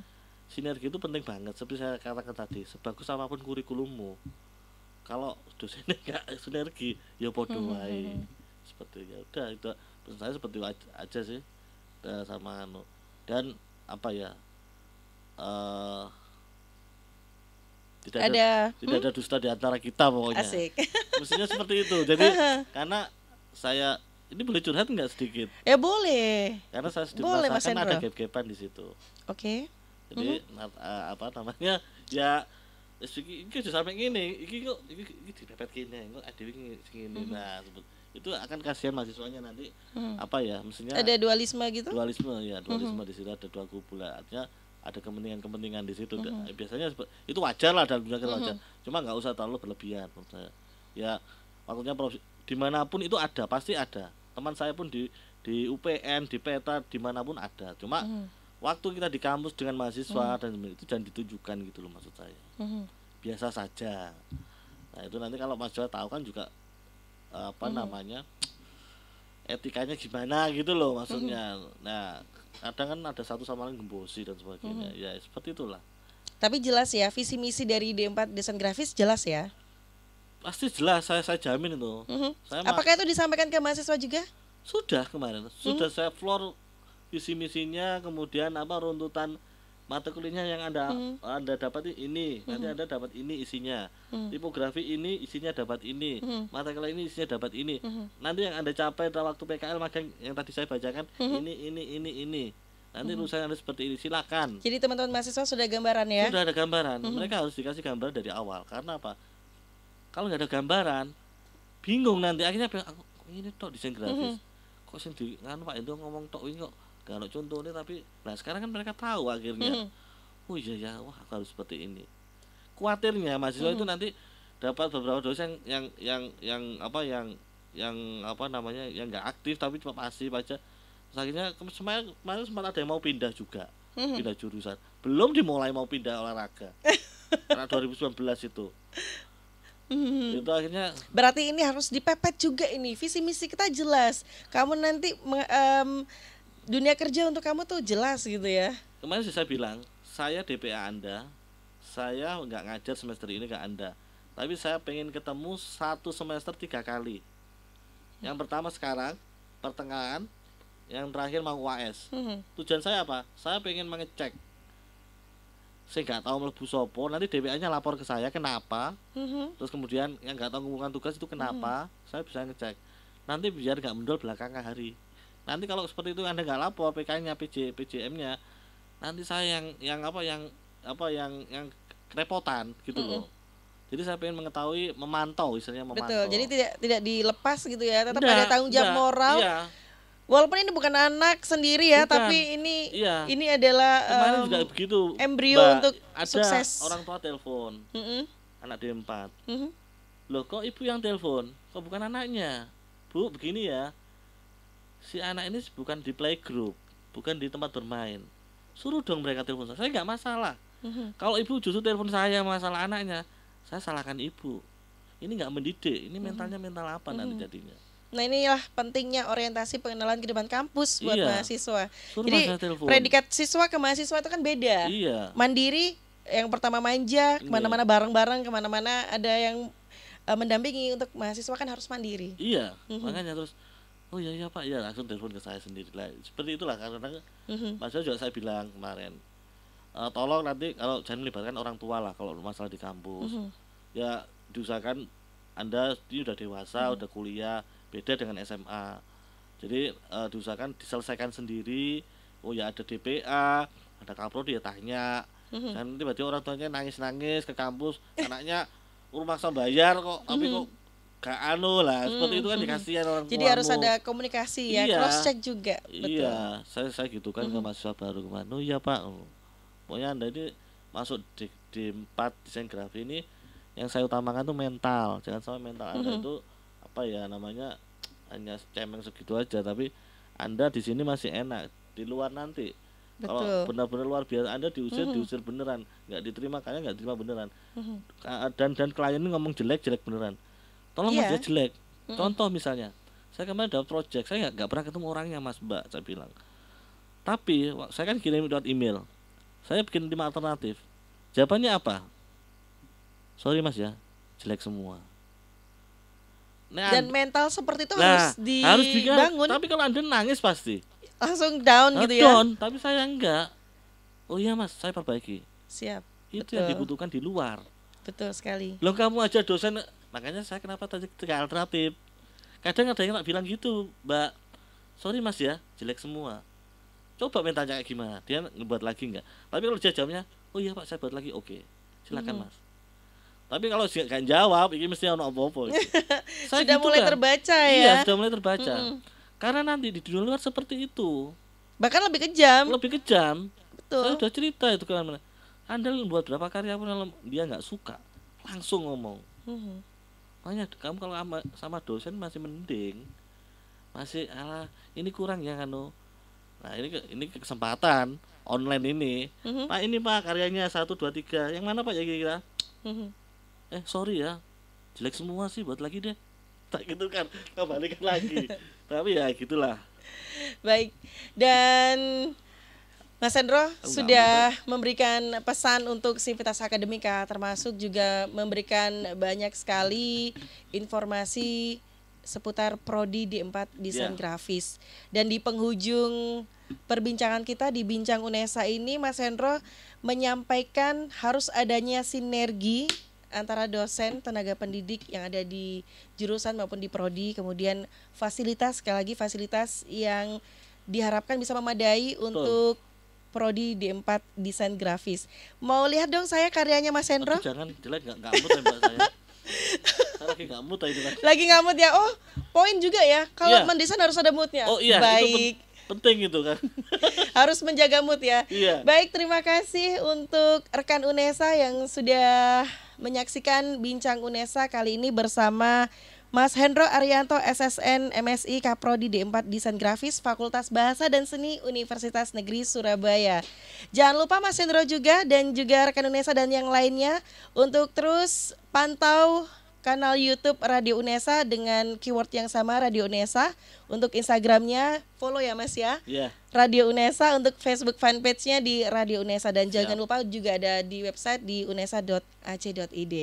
sinergi itu penting banget seperti saya katakan tadi sebagus apapun kurikulummu kalau dosennya nggak sinergi ya podo mm -hmm. Mm-hmm. seperti ya udah itu pesan saya seperti aja, aja sih udah sama anu dan apa ya uh, tidak ada, ada tidak ada hmm? dusta di antara kita pokoknya. Asik. Mestinya seperti itu. Jadi karena saya ini boleh curhat nggak sedikit? eh boleh. Karena saya sedikit boleh, Mas ada gap-gapan di situ. Oke. Okay. Jadi mm -hmm. uh, apa namanya ya iki iki sampai sampe ngene, iki kok iki iki dipepet gini, kok adewe ngene. Mm -hmm. Nah, sebut itu akan kasihan mahasiswanya nanti hmm. apa ya mestinya ada dualisme gitu dualisme ya mhm. dualisme hmm. di situ ada dua kubu lah artinya ada kepentingan-kepentingan di situ hmm. biasanya itu wajar lah dalam dunia hmm. wajar cuma nggak usah terlalu berlebihan menurut saya ya maksudnya dimanapun itu ada pasti ada teman saya pun di di UPN di PETA dimanapun ada cuma hmm. waktu kita di kampus dengan mahasiswa hmm. dan itu jangan ditujukan gitu loh maksud saya hmm. biasa saja nah itu nanti kalau mahasiswa tahu kan juga apa hmm. namanya etikanya gimana gitu loh maksudnya hmm. nah kadang kan ada satu sama lain gembosi dan sebagainya hmm. ya seperti itulah tapi jelas ya visi misi dari D4 desain grafis jelas ya pasti jelas saya saya jamin itu. Mm -hmm. saya Apakah itu disampaikan ke mahasiswa juga? Sudah kemarin, sudah mm -hmm. saya floor visi misinya, kemudian apa runtutan mata kuliahnya yang anda mm -hmm. anda dapat ini, mm -hmm. nanti mm-hmm. anda dapat ini isinya, mm -hmm. tipografi ini isinya dapat ini, mm -hmm. mata kuliah ini isinya dapat ini, mm -hmm. nanti yang anda capai dalam waktu PKL magang yang tadi saya bacakan mm -hmm. ini ini ini ini nanti mm -hmm. lulusan harus seperti ini silakan jadi teman-teman mahasiswa sudah gambaran ya sudah ada gambaran mm -hmm. mereka harus dikasih gambar dari awal karena apa kalau nggak ada gambaran bingung nanti akhirnya aku ini tok desain grafis mm -hmm. kok sendiri kan pak itu ngomong tok ini kok gak ada contohnya tapi nah sekarang kan mereka tahu akhirnya mm -hmm. oh iya ya wah aku harus seperti ini Kuatirnya mahasiswa mm -hmm. itu mm-hmm. nanti dapat beberapa dosen yang yang yang, yang apa yang yang apa namanya yang nggak aktif tapi cuma pasif aja Terus akhirnya kemarin kemarin sempat ada yang mau pindah juga mm-hmm. pindah jurusan belum dimulai mau pindah olahraga karena 2019 itu Hmm. Itu akhirnya. Berarti ini harus dipepet juga ini visi misi kita jelas. Kamu nanti um, dunia kerja untuk kamu tuh jelas gitu ya. Kemarin sih saya bilang saya DPA Anda, saya nggak ngajar semester ini ke Anda, tapi saya pengen ketemu satu semester tiga kali. Yang hmm. pertama sekarang pertengahan, yang terakhir mau UAS. Hmm. Tujuan saya apa? Saya pengen mengecek saya nggak tahu melebu sopo nanti DPA-nya lapor ke saya kenapa mm-hmm. terus kemudian yang nggak tahu ngumpulkan tugas itu kenapa mm-hmm. saya bisa ngecek nanti biar nggak mendol belakangnya hari nanti kalau seperti itu anda nggak lapor PK-nya PJ PJM-nya nanti saya yang yang apa yang apa yang yang kerepotan gitu mm-hmm. loh jadi saya pengen mengetahui memantau istilahnya memantau betul jadi tidak tidak dilepas gitu ya tetap Nggak, ada tanggung jawab moral iya Walaupun ini bukan anak sendiri ya, bukan. tapi ini iya. ini adalah um, juga begitu. Embrio Mbak, untuk ada sukses. Orang tua telepon, mm -hmm. anak d empat. Mm -hmm. Loh kok ibu yang telepon? Kok bukan anaknya? Bu begini ya, si anak ini bukan di playgroup, bukan di tempat bermain. Suruh dong mereka telepon saya, saya nggak masalah. Mm -hmm. Kalau ibu justru telepon saya masalah anaknya, saya salahkan ibu. Ini nggak mendidik, ini mm-hmm. mentalnya mental apa mm -hmm. nanti mm-hmm. jadinya? Nah inilah pentingnya orientasi pengenalan kehidupan kampus buat iya. mahasiswa. Suruh Jadi predikat siswa ke mahasiswa itu kan beda. Iya. Mandiri yang pertama manja, iya. kemana-mana bareng-bareng, kemana-mana ada yang uh, mendampingi untuk mahasiswa kan harus mandiri. Iya, mm-hmm. makanya terus oh iya iya pak, ya langsung telepon ke saya sendiri lah. Seperti itulah karena kan mm-hmm. mahasiswa juga saya bilang kemarin, e, tolong nanti kalau jangan melibatkan orang tua lah kalau masalah di kampus. Mm-hmm. Ya diusahakan anda ini sudah dewasa, mm-hmm. udah kuliah beda dengan SMA jadi e, diusahakan diselesaikan sendiri oh ya ada DPA ada kaprodi ya tanya mm-hmm. dan tiba-tiba orang tuanya nangis-nangis ke kampus anaknya rumah bayar kok tapi mm-hmm. kok gak anu lah seperti itu kan mm-hmm. dikasihan orang tua jadi tuamu. harus ada komunikasi ya iya, cross check juga iya. betul. iya saya saya gitu kan mm-hmm. ke mahasiswa baru kemana oh iya pak oh, pokoknya anda ini masuk di, di empat desain grafis ini yang saya utamakan tuh mental jangan sampai mental mm anda itu apa ya namanya hanya cemeng segitu aja tapi anda di sini masih enak di luar nanti kalau benar-benar luar biasa anda diusir mm -hmm. diusir beneran nggak diterima karena nggak diterima beneran mm -hmm. dan dan klien ini ngomong jelek jelek beneran tolong yeah. aja jelek mm -hmm. contoh misalnya saya kemarin dapat project saya nggak pernah ketemu orangnya mas mbak saya bilang tapi saya kan kirim lewat email saya bikin lima alternatif jawabannya apa sorry mas ya jelek semua Nah, dan mental seperti itu nah, harus dibangun. Harus juga, tapi kalau Anda nangis pasti langsung down nah, gitu ya. Down, tapi saya enggak. Oh iya Mas, saya perbaiki. Siap. Itu betul. yang dibutuhkan di luar. Betul sekali. Lo kamu aja dosen, makanya saya kenapa tadi ke alternatif. Kadang ada yang nak bilang gitu, Mbak. Sorry Mas ya, jelek semua. Coba mentalnya kayak gimana, dia ngebuat lagi enggak. Tapi kalau dia jawabnya, oh iya Pak, saya buat lagi, oke. Okay. Silakan hmm. Mas tapi kalau sih gak jawab, ini mesti ono apa-apa. sudah gitu mulai kan. terbaca iya, ya. Iya, sudah mulai terbaca. Mm -hmm. Karena nanti di dunia luar seperti itu. Bahkan lebih kejam. Lebih kejam. Betul. Saya sudah cerita itu kan mana. Anda buat berapa karya pun dia nggak suka, langsung ngomong. Mm -hmm. Makanya kamu kalau sama, sama dosen masih mending. Masih ala ini kurang ya kanu. Nah, ini ini kesempatan online ini. Mm -hmm. Pak nah, ini Pak karyanya satu dua tiga Yang mana Pak ya kira-kira? Mm-hmm eh sorry ya jelek semua sih buat lagi deh tak gitu kan kembalikan lagi tapi ya gitulah baik dan Mas Hendro sudah enggak. memberikan pesan untuk Sivitas Akademika termasuk juga memberikan banyak sekali informasi seputar prodi di empat desain yeah. grafis dan di penghujung perbincangan kita di Bincang Unesa ini Mas Hendro menyampaikan harus adanya sinergi antara dosen tenaga pendidik yang ada di jurusan maupun di prodi kemudian fasilitas sekali lagi fasilitas yang diharapkan bisa memadai Betul. untuk prodi D4 desain grafis. Mau lihat dong saya karyanya Mas Hendro? Aduh, jangan jelek enggak mood ya Mbak saya. lagi enggak mood itu lagi. Lagi enggak mood ya. Oh, poin juga ya. Kalau yeah. Iya. mendesain harus ada moodnya. Oh iya, Baik. Itu penting itu kan harus menjaga mood ya iya. baik terima kasih untuk rekan Unesa yang sudah menyaksikan Bincang UNESA kali ini bersama Mas Hendro Arianto SSN MSI Kaprodi D4 Desain Grafis Fakultas Bahasa dan Seni Universitas Negeri Surabaya. Jangan lupa Mas Hendro juga dan juga rekan Unesa dan yang lainnya untuk terus pantau kanal YouTube Radio Unesa dengan keyword yang sama Radio Unesa. Untuk Instagramnya follow ya Mas ya. Yeah. Radio Unesa untuk Facebook fanpage-nya di Radio Unesa dan jangan lupa juga ada di website di unesa.ac.id.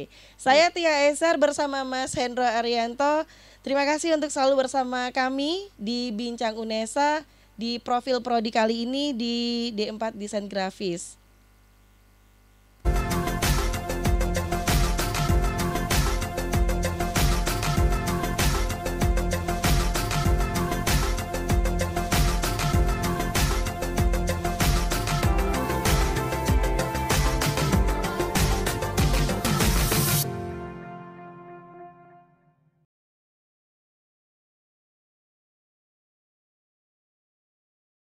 Saya Tia Esar bersama Mas Hendro Arianto. Terima kasih untuk selalu bersama kami di Bincang Unesa di profil prodi kali ini di D4 Desain Grafis.